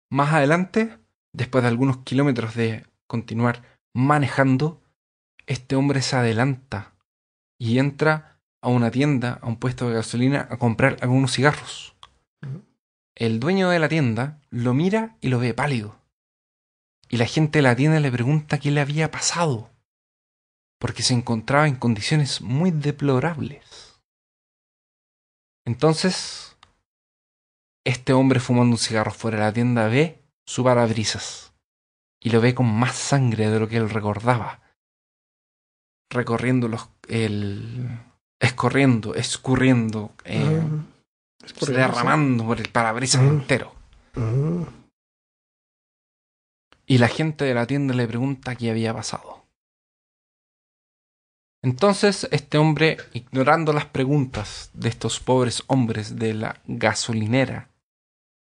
Más adelante, después de algunos kilómetros de continuar manejando, este hombre se adelanta y entra a una tienda, a un puesto de gasolina, a comprar algunos cigarros. El dueño de la tienda lo mira y lo ve pálido. Y la gente de la tienda le pregunta qué le había pasado, porque se encontraba en condiciones muy deplorables. Entonces, este hombre fumando un cigarro fuera de la tienda ve su parabrisas y lo ve con más sangre de lo que él recordaba recorriendo los, el, escorriendo, escurriendo, eh, derramando por el parabrisas entero. Y la gente de la tienda le pregunta qué había pasado. Entonces este hombre, ignorando las preguntas de estos pobres hombres de la gasolinera,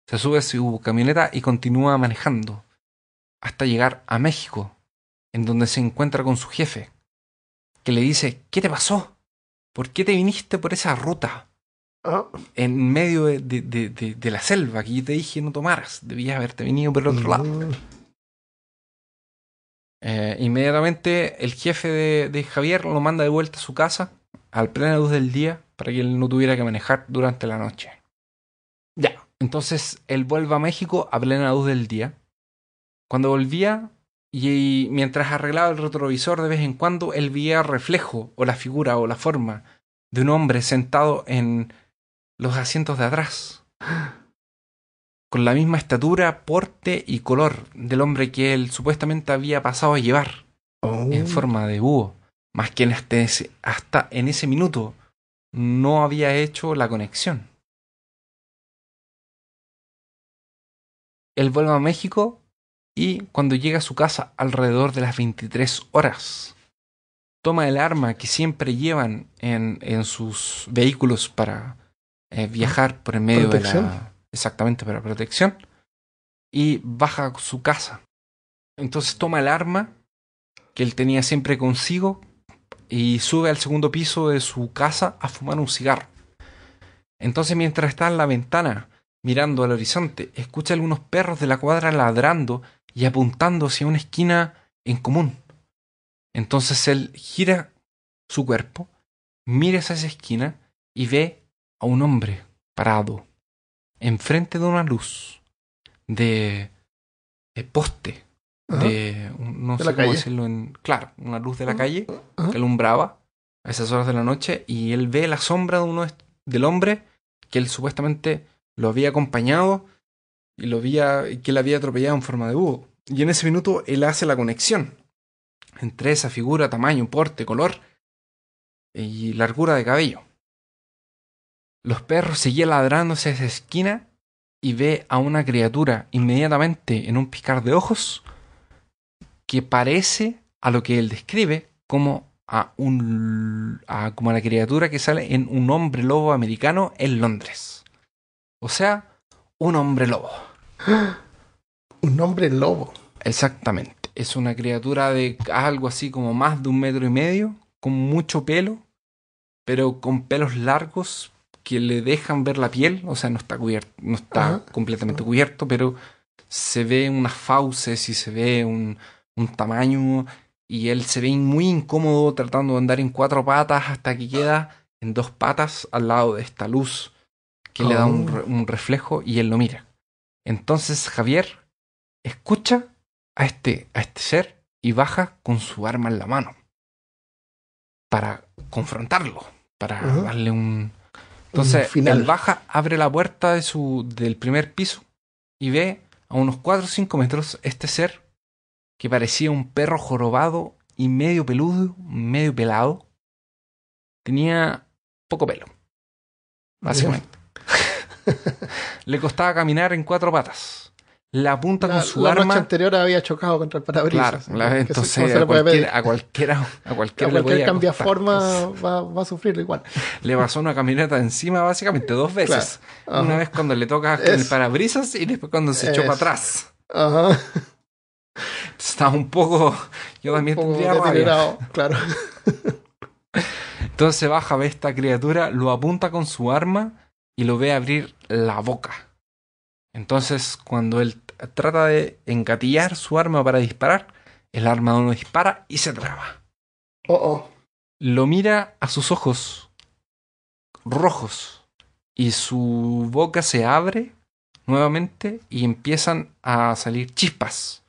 se sube a su camioneta y continúa manejando hasta llegar a México, en donde se encuentra con su jefe, que le dice, ¿qué te pasó? ¿Por qué te viniste por esa ruta? Ah. En medio de, la selva que yo te dije no tomaras, debías haberte venido por el otro lado. Mm. Eh, inmediatamente el jefe de, Javier lo manda de vuelta a su casa al plena luz del día para que él no tuviera que manejar durante la noche. Ya. Entonces él vuelve a México a plena luz del día. Cuando volvía, y, mientras arreglaba el retrovisor de vez en cuando, él veía reflejo o la figura o la forma de un hombre sentado en los asientos de atrás, con la misma estatura, porte y color del hombre que él supuestamente había pasado a llevar oh. en forma de búho, más que en este, hasta en ese minuto no había hecho la conexión. Él vuelve a México y cuando llega a su casa alrededor de las 23 horas, toma el arma que siempre llevan en, en sus vehículos para eh, viajar por el medio de la... Exactamente, para protección. Y baja a su casa. Entonces toma el arma que él tenía siempre consigo y sube al segundo piso de su casa a fumar un cigarro. Entonces mientras está en la ventana mirando al horizonte, escucha algunos perros de la cuadra ladrando y apuntando hacia una esquina en común. Entonces él gira su cuerpo, mira hacia esa esquina y ve a un hombre parado enfrente de una luz de, poste. De, no sé cómo decirlo en. Claro, una luz de la calle que alumbraba a esas horas de la noche y él ve la sombra de uno del hombre que él supuestamente lo había acompañado y lo que la había atropellado en forma de búho. Y en ese minuto él hace la conexión entre esa figura, tamaño, porte, color eh, y largura de cabello. Los perros seguían ladrándose a esa esquina y ve a una criatura inmediatamente en un picar de ojos que parece a lo que él describe como a, un, como a la criatura que sale en un hombre lobo americano en Londres. O sea, un hombre lobo. Un hombre lobo. Exactamente. Es una criatura de algo así como más de un metro y medio, con mucho pelo, pero con pelos largos que le dejan ver la piel, o sea, no está cubierto, no está completamente cubierto, pero se ve unas fauces y se ve un, tamaño y él se ve muy incómodo tratando de andar en cuatro patas hasta que queda en dos patas al lado de esta luz que le da un oh. reflejo y él lo mira. Entonces Javier escucha a este, a este ser y baja con su arma en la mano para confrontarlo, para darle un... Entonces, final. baja, abre la puerta de su, del primer piso y ve a unos 4 o 5 metros este ser que parecía un perro jorobado y medio peludo, medio pelado. Tenía poco pelo, básicamente. Le costaba caminar en cuatro patas. La punta con su arma. La noche anterior había chocado contra el parabrisas. Claro, entonces a, cualquier, a, cualquiera, a cualquier cambia forma va, a sufrir igual. Le pasó una camioneta encima básicamente dos veces. Una vez cuando le toca con el parabrisas y después cuando se echó para atrás. Ajá. Está un poco. Yo también un poco Claro. Entonces baja, ve esta criatura, lo apunta con su arma y lo ve abrir la boca. Entonces, cuando él trata de encatillar su arma para disparar, el arma no dispara y se traba. Oh, oh, Lo mira a sus ojos rojos y su boca se abre nuevamente y empiezan a salir chispas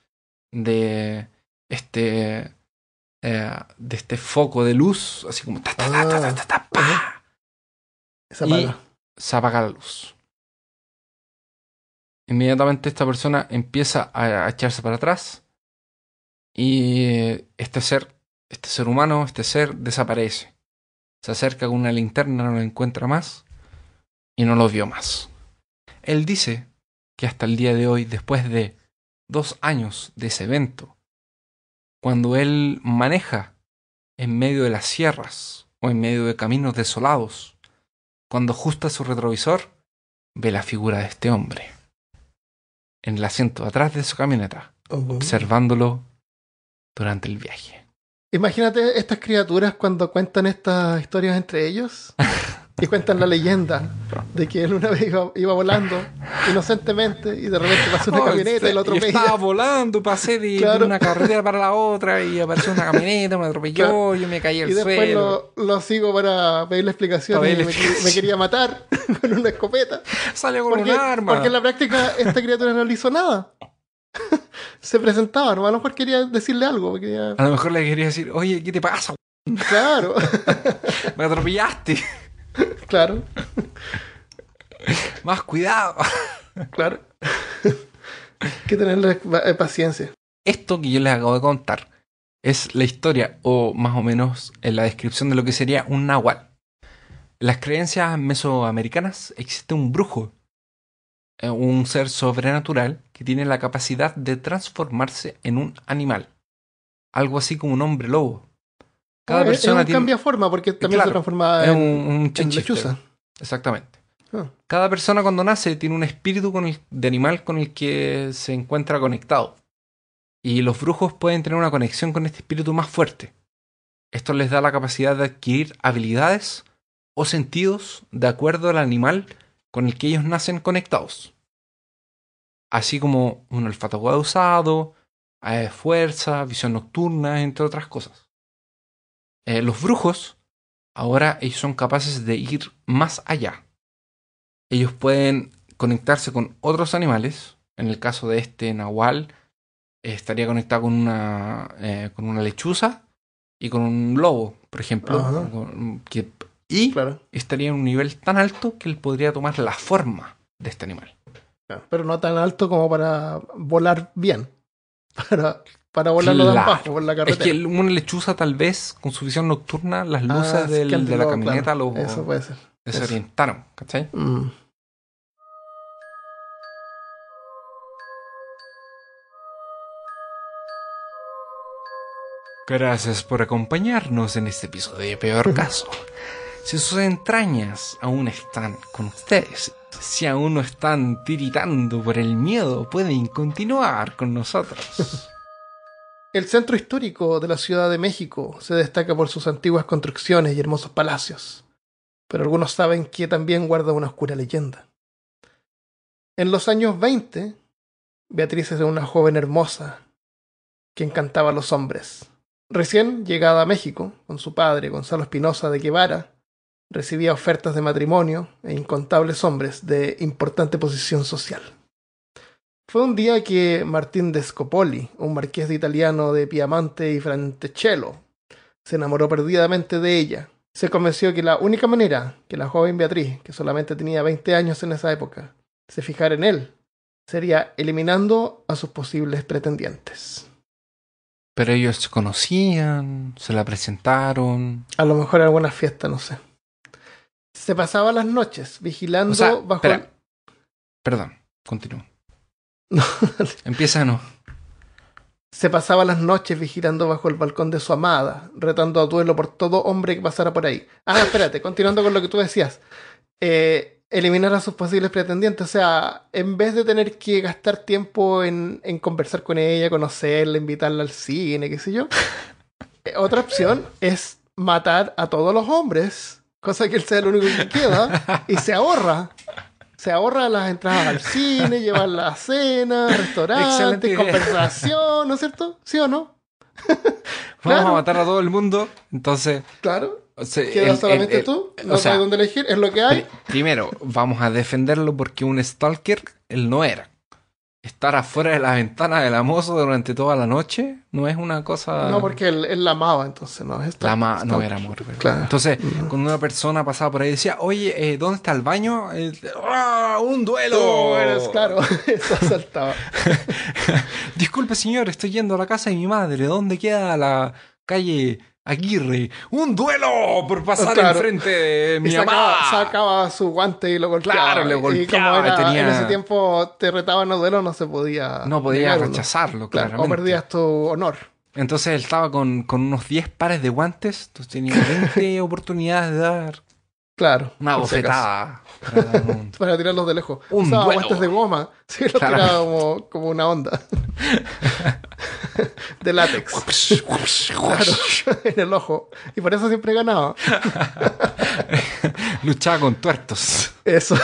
de este eh, de este foco de luz, así como ah. Esa la luz Inmediatamente esta persona empieza a, echarse para atrás y este ser, este ser humano, este ser desaparece. Se acerca con una linterna, no lo encuentra más y no lo vio más. Él dice que hasta el día de hoy, después de dos años de ese evento, cuando él maneja en medio de las sierras o en medio de caminos desolados, cuando ajusta su retrovisor, ve la figura de este hombre en el asiento atrás de su camioneta, observándolo durante el viaje. Imagínate estas criaturas cuando cuentan estas historias entre ellos. Y cuentan la leyenda de que él una vez iba, volando inocentemente y de repente pasó una oh, camioneta y lo atropelló. Estaba volando, pasé de, una carretera para la otra y apareció una camioneta, me atropelló, yo me caí al suelo. Y después Lo, sigo para pedirle explicaciones. explicación. me, quería matar con una escopeta. Salió con porque, un arma. Porque en la práctica esta criatura no le hizo nada. Se presentaba, a lo mejor quería decirle algo. A lo mejor le quería decir, oye, ¿qué te pasa? Claro. me atropellaste. claro. Más cuidado. claro. que tener eh, paciencia. Esto que yo les acabo de contar es la historia, o más o menos en la descripción de lo que sería un nahual. En las creencias mesoamericanas existe un brujo, eh, un ser sobrenatural que tiene la capacidad de transformarse en un animal, algo así como un hombre lobo. Cada persona cambia forma porque eh, también se transforma un, en, Exactamente. Ah. Cada persona cuando nace tiene un espíritu de animal con el que se encuentra conectado. Y los brujos pueden tener una conexión con este espíritu más fuerte. Esto les da la capacidad de adquirir habilidades o sentidos de acuerdo al animal con el que ellos nacen conectados. Así como un olfato usado, eh, fuerza, visión nocturna, entre otras cosas. Eh, los brujos ahora ellos son capaces de ir más allá. Ellos pueden conectarse con otros animales. En el caso de este nahual, eh, estaría conectado eh, con una, lechuza y con un lobo, por ejemplo. y estaría en un nivel tan alto que él podría tomar la forma de este animal. Pero no tan alto como para volar bien. Para para volar lo dan por la carretera. Es que una lechuza, tal vez, con su visión nocturna, las luces ah, de la camioneta lo Eso puede ser. desorientaron, ¿cachai? Mm. Gracias por acompañarnos en este episodio de Peor Caso. Si sus entrañas aún están con ustedes, si aún no están tiritando por el miedo, pueden continuar con nosotros. El centro histórico de la Ciudad de México se destaca por sus antiguas construcciones y hermosos palacios, pero algunos saben que también guarda una oscura leyenda. En los años 20, Beatriz es una joven hermosa que encantaba a los hombres. Recién llegada a México, con su padre Gonzalo Espinosa de Guevara, recibía ofertas de matrimonio e incontables hombres de importante posición social. Fue un día que Martín de Scopoli, un marqués de italiano de Piamonte y Franticello, se enamoró perdidamente de ella. Se convenció que la única manera que la joven Beatriz, que solamente tenía 20 años en esa época, se fijara en él, sería eliminando a sus posibles pretendientes. Pero ellos se conocían, se la presentaron. A lo mejor en alguna fiesta, no sé. Se pasaba las noches vigilando bajo. Perdón, continúo. Empieza no. Se pasaba las noches vigilando bajo el balcón de su amada, retando a duelo por todo hombre que pasara por ahí. Ah, espérate, continuando con lo que tú decías. Eh, eliminar a sus posibles pretendientes. O sea, en vez de tener que gastar tiempo en, conversar con ella, conocerla, invitarla al cine, qué sé yo. Eh, otra opción es matar a todos los hombres, cosa que él sea el único que queda y se ahorra se ahorra las entradas al cine, llevar la cena, restaurantes, conversación, ¿no es cierto? ¿Sí o no? Vamos a matar a todo el mundo, entonces. Claro. solamente tú, no sé dónde elegir, es lo que hay. Primero, vamos a defenderlo porque un stalker él no era estar afuera de la ventana del mozo durante toda la noche no es una cosa. No, porque él, la amaba, entonces no es la No era amor. Entonces, mm. cuando una persona pasaba por ahí decía, oye, eh, ¿dónde está el baño? Eh, ah, ¡Un duelo! Oh, eres, claro, eso saltaba. Disculpe, señor, estoy yendo a la casa de mi madre. ¿Dónde queda la calle Aguirre, un duelo por pasar al enfrente de mi y sacaba, su guante y lo golpeaba. Claro, lo golpeaba. como en ese tiempo te retaban los duelo, no se podía. No podía rechazarlo, claro. O perdías tu honor. Entonces él estaba con, con unos 10 pares de guantes, entonces tenía 20 oportunidades de dar una bofetada. Para tirarlos de lejos. Un Usaba de goma. Sí, los tiraba como, una onda. de látex. en el ojo. Y por eso siempre ganaba. Luchaba con tuertos. Eso.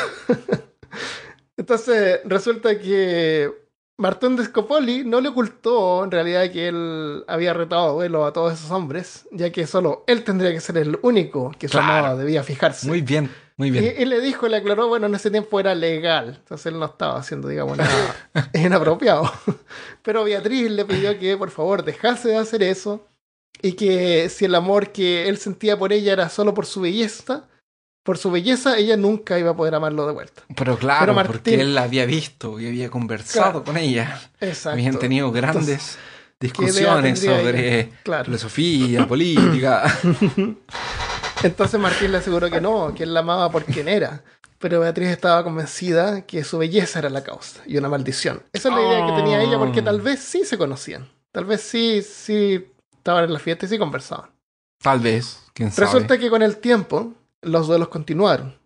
Entonces, resulta que Martón de Scopoli no le ocultó en realidad que él había retado a duelo a todos esos hombres, ya que solo él tendría que ser el único que su amada debía fijarse. Muy bien, muy bien. Y, le dijo, le aclaró, bueno, en ese tiempo era legal, entonces él no estaba haciendo, digamos, nada inapropiado. Pero Beatriz le pidió que por favor dejase de hacer eso y que si el amor que él sentía por ella era solo por su belleza, por su belleza, ella nunca iba a poder amarlo de vuelta. Pero claro, porque él la había visto y había conversado con ella. Exacto. Habían tenido grandes discusiones sobre filosofía, política. Entonces Martín le aseguró que no, que él la amaba por quien era. Pero Beatriz estaba convencida que su belleza era la causa y una maldición. Esa es la idea que tenía ella porque tal vez sí se conocían. Tal vez sí, sí estaban en la fiesta y sí conversaban. Tal vez, quién sabe. Resulta que con el tiempo, los duelos continuaron.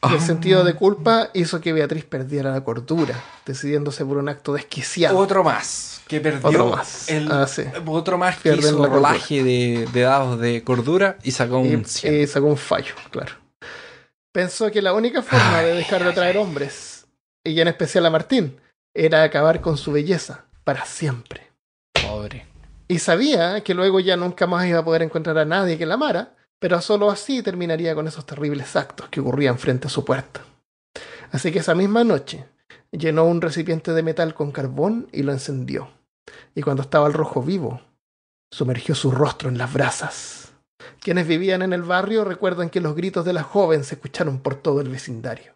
Y el ah. sentido de culpa hizo que Beatriz perdiera la cordura, decidiéndose por un acto desquiciado. Otro más que perdió. Otro más. Ah, otro más que Pierden hizo de, dados de cordura y sacó un. sacó un fallo, claro. Pensó que la única forma de dejar de atraer hombres, y en especial a Martín, era acabar con su belleza para siempre. Pobre. Y sabía que luego ya nunca más iba a poder encontrar a nadie que la amara, pero solo así terminaría con esos terribles actos que ocurrían frente a su puerta. Así que esa misma noche llenó un recipiente de metal con carbón y lo encendió. Y cuando estaba el rojo vivo, sumergió su rostro en las brasas. Quienes vivían en el barrio recuerdan que los gritos de la joven se escucharon por todo el vecindario.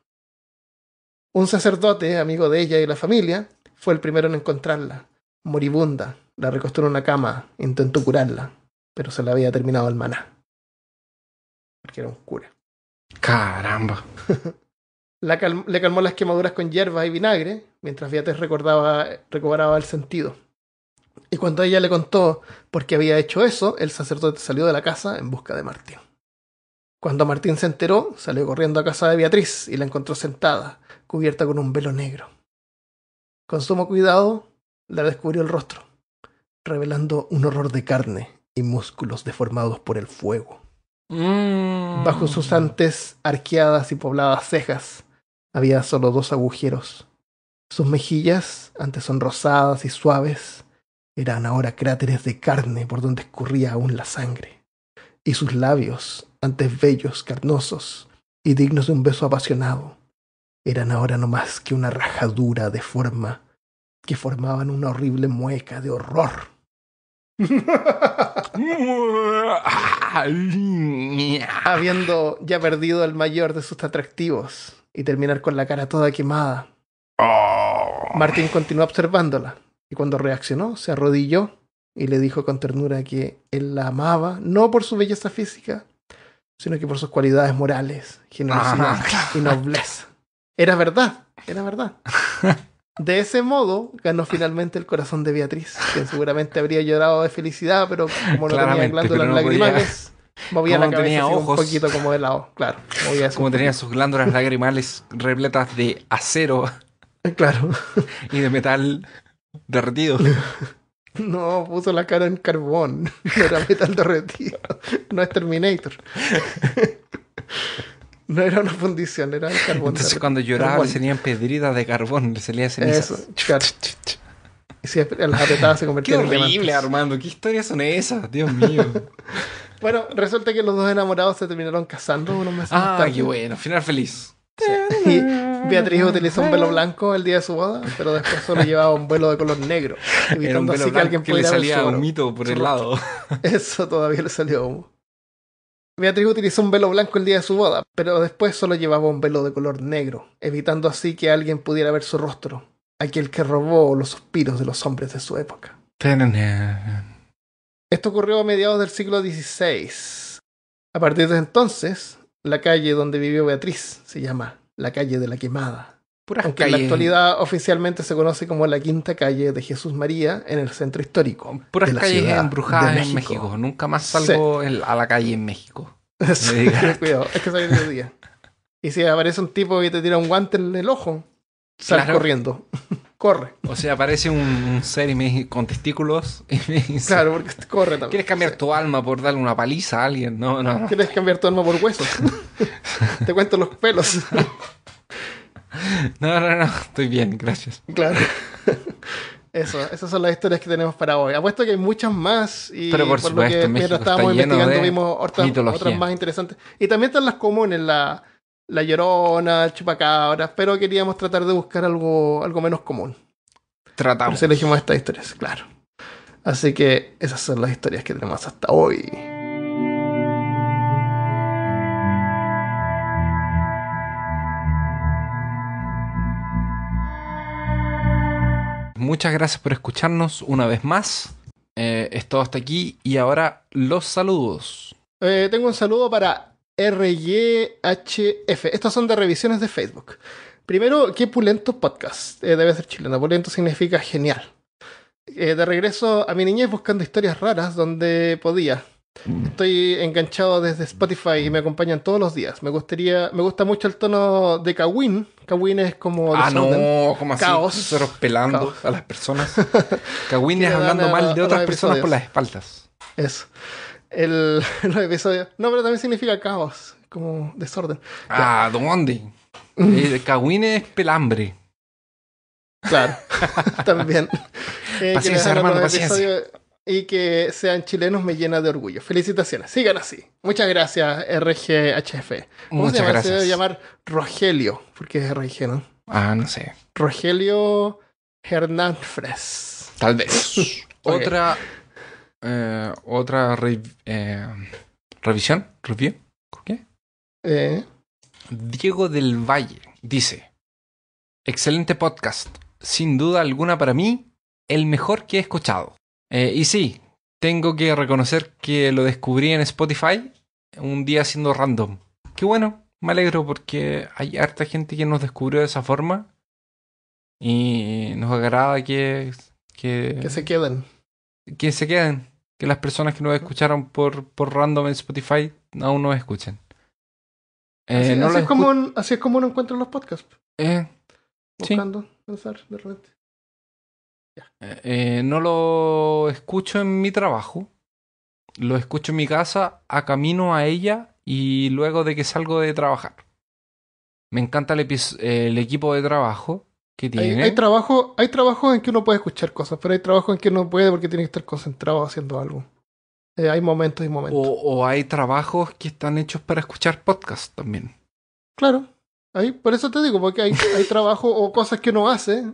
Un sacerdote, amigo de ella y la familia, fue el primero en encontrarla. Moribunda, la recostó en una cama, intentó curarla, pero se la había terminado el maná porque era un cura. Caramba. le calmó las quemaduras con hierbas y vinagre, mientras Beatriz recordaba, recobraba el sentido. Y cuando ella le contó por qué había hecho eso, el sacerdote salió de la casa en busca de Martín. Cuando Martín se enteró, salió corriendo a casa de Beatriz y la encontró sentada, cubierta con un velo negro. Con sumo cuidado, la descubrió el rostro, revelando un horror de carne y músculos deformados por el fuego. Mm. Bajo sus antes arqueadas y pobladas cejas había solo dos agujeros. Sus mejillas, antes sonrosadas y suaves, eran ahora cráteres de carne por donde escurría aún la sangre. Y sus labios, antes bellos, carnosos y dignos de un beso apasionado, eran ahora no más que una rajadura de forma que formaban una horrible mueca de horror Habiendo ya perdido el mayor de sus atractivos y terminar con la cara toda quemada. Martin oh. Martín continuó observándola y cuando reaccionó se arrodilló y le dijo con ternura que él la amaba no por su belleza física, sino que por sus cualidades morales, generosidad y nobleza. Era verdad, era verdad. De ese modo, ganó finalmente el corazón de Beatriz, que seguramente habría llorado de felicidad, pero como no tenía glándulas lagrimales, movía la cabeza un poquito como de lado, claro. como tenía sus glándulas lagrimales repletas de acero. Claro. Y de metal derretido. No, puso la cara en carbón. era metal derretido. No es Terminator. No era una fundición, era el carbón. Entonces cuando lloraba se le salían pedridas de carbón, le salían cenizas. Eso, Y si las apretadas se convertían en horrible, Armando. ¿Qué historias son esas? Dios mío. bueno, resulta que los dos enamorados se terminaron casando unos meses ah, más Ah, qué bueno. Final feliz. Y Beatriz utilizó un velo blanco el día de su boda, pero después solo llevaba un velo de color negro, evitando así que alguien que le salía ver por el lado. Eso todavía le salió humo. Beatriz utilizó un velo blanco el día de su boda, pero después solo llevaba un velo de color negro, evitando así que alguien pudiera ver su rostro, aquel que robó los suspiros de los hombres de su época. Esto ocurrió a mediados del siglo XVI. A partir de entonces, la calle donde vivió Beatriz se llama la calle de la quemada. Aunque en la actualidad oficialmente se conoce como la quinta calle de Jesús María en el centro histórico. Puras la calles embrujadas en México. Nunca más salgo a la calle en México. cuidado, es que salen los días. Y si aparece un tipo y te tira un guante en el ojo, sal corriendo. corre. O sea, aparece un, ser y me, con testículos Claro, porque corre también. ¿Quieres cambiar tu alma por darle una paliza a alguien? no. no. ¿Quieres cambiar tu alma por huesos? te cuento los pelos. No, no, no, estoy bien, gracias. Claro. Eso, esas son las historias que tenemos para hoy. Apuesto que hay muchas más y Pero por, supuesto, lo que estábamos investigando vimos otras, más interesantes. Y también están las comunes, la, la llorona, el Chupacabra pero queríamos tratar de buscar algo, algo menos común. Tratamos. elegimos estas historias, claro. Así que esas son las historias que tenemos hasta hoy. muchas gracias por escucharnos una vez más. Eh, es todo hasta aquí y ahora los saludos. Eh, tengo un saludo para RYHF. Estos son de revisiones de Facebook. Primero, qué pulento podcast. Eh, debe ser chileno. Pulento significa genial. Eh, de regreso a mi niñez buscando historias raras donde podía. Mm. Estoy enganchado desde Spotify y me acompañan todos los días. Me gustaría, me gusta mucho el tono de Kawin. Kawin es como ah no, como así, pelando a las personas. Kawin es hablando mal de otras personas por las espaldas. Eso. El, episodio episodio, No, pero también significa caos, como desorden. Ah, y ¿dónde? Mm. Eh, Kawin es pelambre. Claro, también. hermano, paciencia y que sean chilenos me llena de orgullo. Felicitaciones, sigan así. Muchas gracias, RGHF. Muchas gracias. Se debe llamar Rogelio, porque es RG, ¿no? Ah, no sé. Rogelio fres Tal vez. Otra. Eh, otra eh, revisión, review. ¿Qué? Eh. Diego del Valle dice: Excelente podcast. Sin duda alguna para mí, el mejor que he escuchado. Eh, y sí, tengo que reconocer que lo descubrí en Spotify un día siendo random. Qué bueno, me alegro porque hay harta gente que nos descubrió de esa forma. Y nos agrada que... Que, se queden. Que se queden. Que las personas que nos escucharon por, por random en Spotify aún nos escuchen. Eh, así, no es como así, es como uno encuentra los podcasts. Eh, Buscando, pensar de repente. Eh, eh, no lo escucho en mi trabajo, lo escucho en mi casa, a camino a ella y luego de que salgo de trabajar. Me encanta el, equipo de trabajo que tiene. Hay, trabajo, hay trabajos en que uno puede escuchar cosas, pero hay trabajos en que no puede porque tiene que estar concentrado haciendo algo. Eh, hay momentos y momentos. O, hay trabajos que están hechos para escuchar podcast también. Claro. ahí por eso te digo, porque hay, hay trabajo o cosas que uno hace.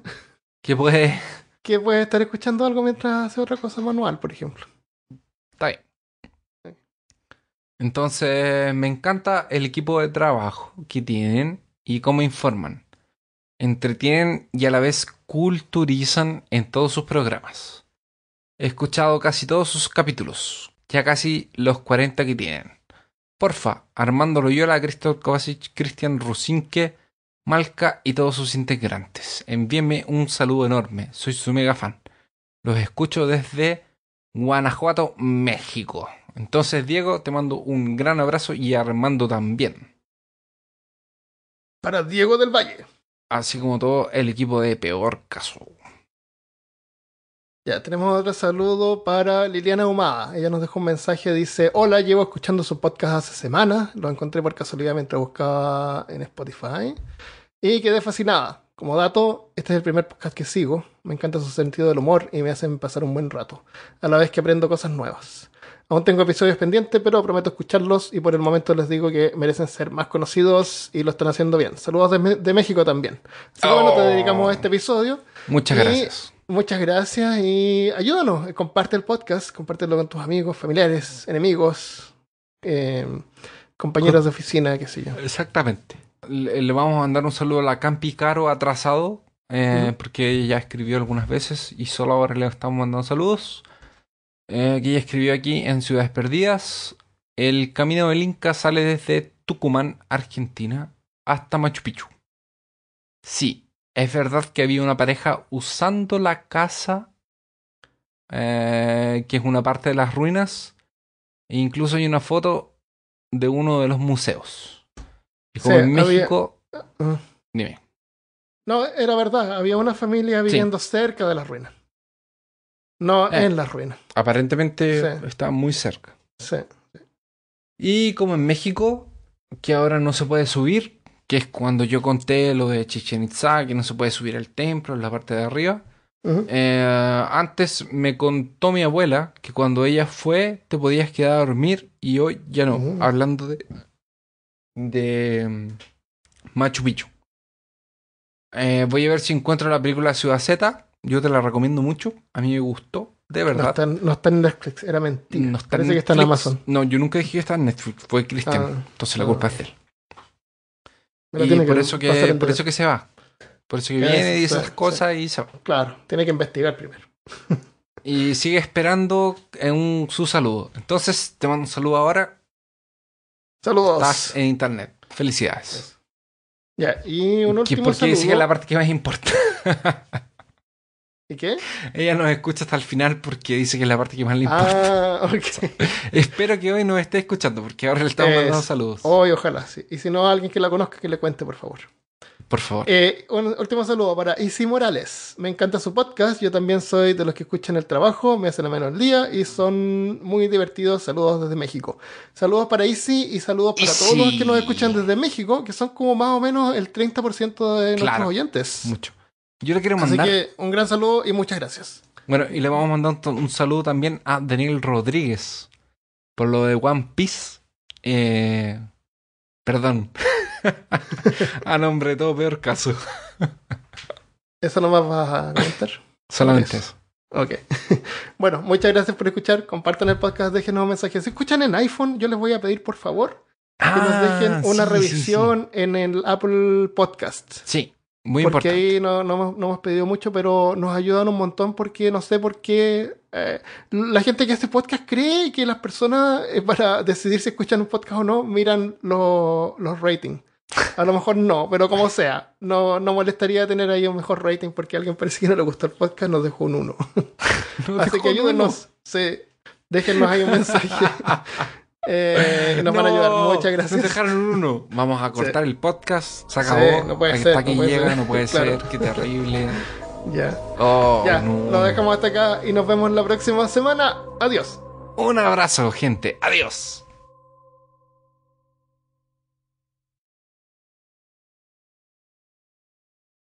Que puede que puede estar escuchando algo mientras hace otra cosa manual, por ejemplo. Está bien. Entonces, me encanta el equipo de trabajo que tienen y cómo informan. Entretienen y a la vez culturizan en todos sus programas. He escuchado casi todos sus capítulos, ya casi los 40 que tienen. Porfa, Armando Loyola, Christoph Kovacic, Cristian Rusinke, Malca y todos sus integrantes. Envíenme un saludo enorme, soy su mega fan. Los escucho desde Guanajuato, México. Entonces, Diego, te mando un gran abrazo y Armando también. Para Diego del Valle. Así como todo el equipo de Peor Caso. Ya, tenemos otro saludo para Liliana Humada. Ella nos dejó un mensaje, dice, hola, llevo escuchando su podcast hace semanas, lo encontré por casualidad mientras buscaba en Spotify y quedé fascinada. Como dato, este es el primer podcast que sigo, me encanta su sentido del humor y me hacen pasar un buen rato, a la vez que aprendo cosas nuevas. Aún tengo episodios pendientes, pero prometo escucharlos y por el momento les digo que merecen ser más conocidos y lo están haciendo bien. Saludos de, México también. Así que te oh. dedicamos a este episodio. Muchas gracias Muchas gracias y ayúdanos. Comparte el podcast, compártelo con tus amigos, familiares, enemigos, em, compañeros de oficina, qué sé yo. Exactamente. Le, vamos a mandar un saludo a la campicaro atrasado, eh, porque ella ya escribió algunas veces y solo ahora le estamos mandando saludos. Eh, que ella escribió aquí en Ciudades Perdidas. El camino del Inca sale desde Tucumán, Argentina, hasta Machu Picchu. Sí, es verdad que había una pareja usando la casa, eh, que es una parte de las ruinas. E incluso hay una foto de uno de los museos. Y como en México. Ah, ah. Dime. No, era verdad. Había una familia viviendo cerca de las ruinas. No eh. en las ruinas. Aparentemente está muy cerca. Sí. Y como en México, que ahora no se puede subir, que es cuando yo conté lo de Chichen Itza, que no se puede subir al templo en la parte de arriba. Eh, antes me contó mi abuela que cuando ella fue te podías quedar a dormir y hoy ya no, hablando de, de mm, Machu Picchu. Eh, voy a ver si encuentro la película Ciudad Z. Yo te la recomiendo mucho. A mí me gustó, de verdad. No está, en, Netflix, era mentira. No que está en Amazon. No, yo nunca dije que está en Netflix. Fue Cristian. Ah. entonces la culpa es de él y por, eso que, por eso que se va. Por eso que viene y esas cosas y Claro, tiene que investigar primero. y sigue esperando en un, su saludo. Entonces, te mando un saludo ahora. Saludos. Estás en internet. Felicidades. Ya, y un último ¿Por sigue la parte que más importa? ¿Y qué? Ella nos escucha hasta el final porque dice que es la parte que más le importa. Ah, Espero que hoy nos esté escuchando porque ahora le estamos mandando saludos. Hoy, ojalá, sí. Y si no, alguien que la conozca que le cuente, por favor. Por favor. Eh, un último saludo para Isi Morales. Me encanta su podcast. Yo también soy de los que escuchan el trabajo, me hacen a menos día y son muy divertidos. Saludos desde México. Saludos para Isi y saludos para todos los que nos escuchan desde México, que son como más o menos el 30% de nuestros oyentes. Mucho. Yo le quiero mandar. Así que un gran saludo y muchas gracias. Bueno, y le vamos a mandar un, saludo también a Daniel Rodríguez por lo de One Piece. Eh, perdón. a nombre de todo peor caso. ¿Eso no más vas a comentar? Solamente eso. Ok. bueno, muchas gracias por escuchar. Compartan el podcast, dejen un mensaje. Si escuchan en iPhone, yo les voy a pedir, por favor, que nos ah, dejen una revisión en el Apple Podcast. Sí porque ahí no, hemos pedido mucho, pero nos ayudan un montón porque no sé por qué eh, la gente que hace podcast cree que las personas, eh, para decidir si escuchan un podcast o no, miran los ratings. A lo mejor no, pero como sea, no, molestaría tener ahí un mejor rating porque a alguien parece que no le gustó el podcast, nos dejó un 1. Así que ayúdenos, déjenos ahí un mensaje. Eh, nos van a ayudar. Muchas gracias. Nos dejaron uno. Vamos a cortar el podcast. Se acabó. no puede ser, no puede llega, no puede ser. Qué terrible. Ya. Oh, ya. Lo dejamos hasta acá y nos vemos la próxima semana. Adiós. Un abrazo, gente. Adiós.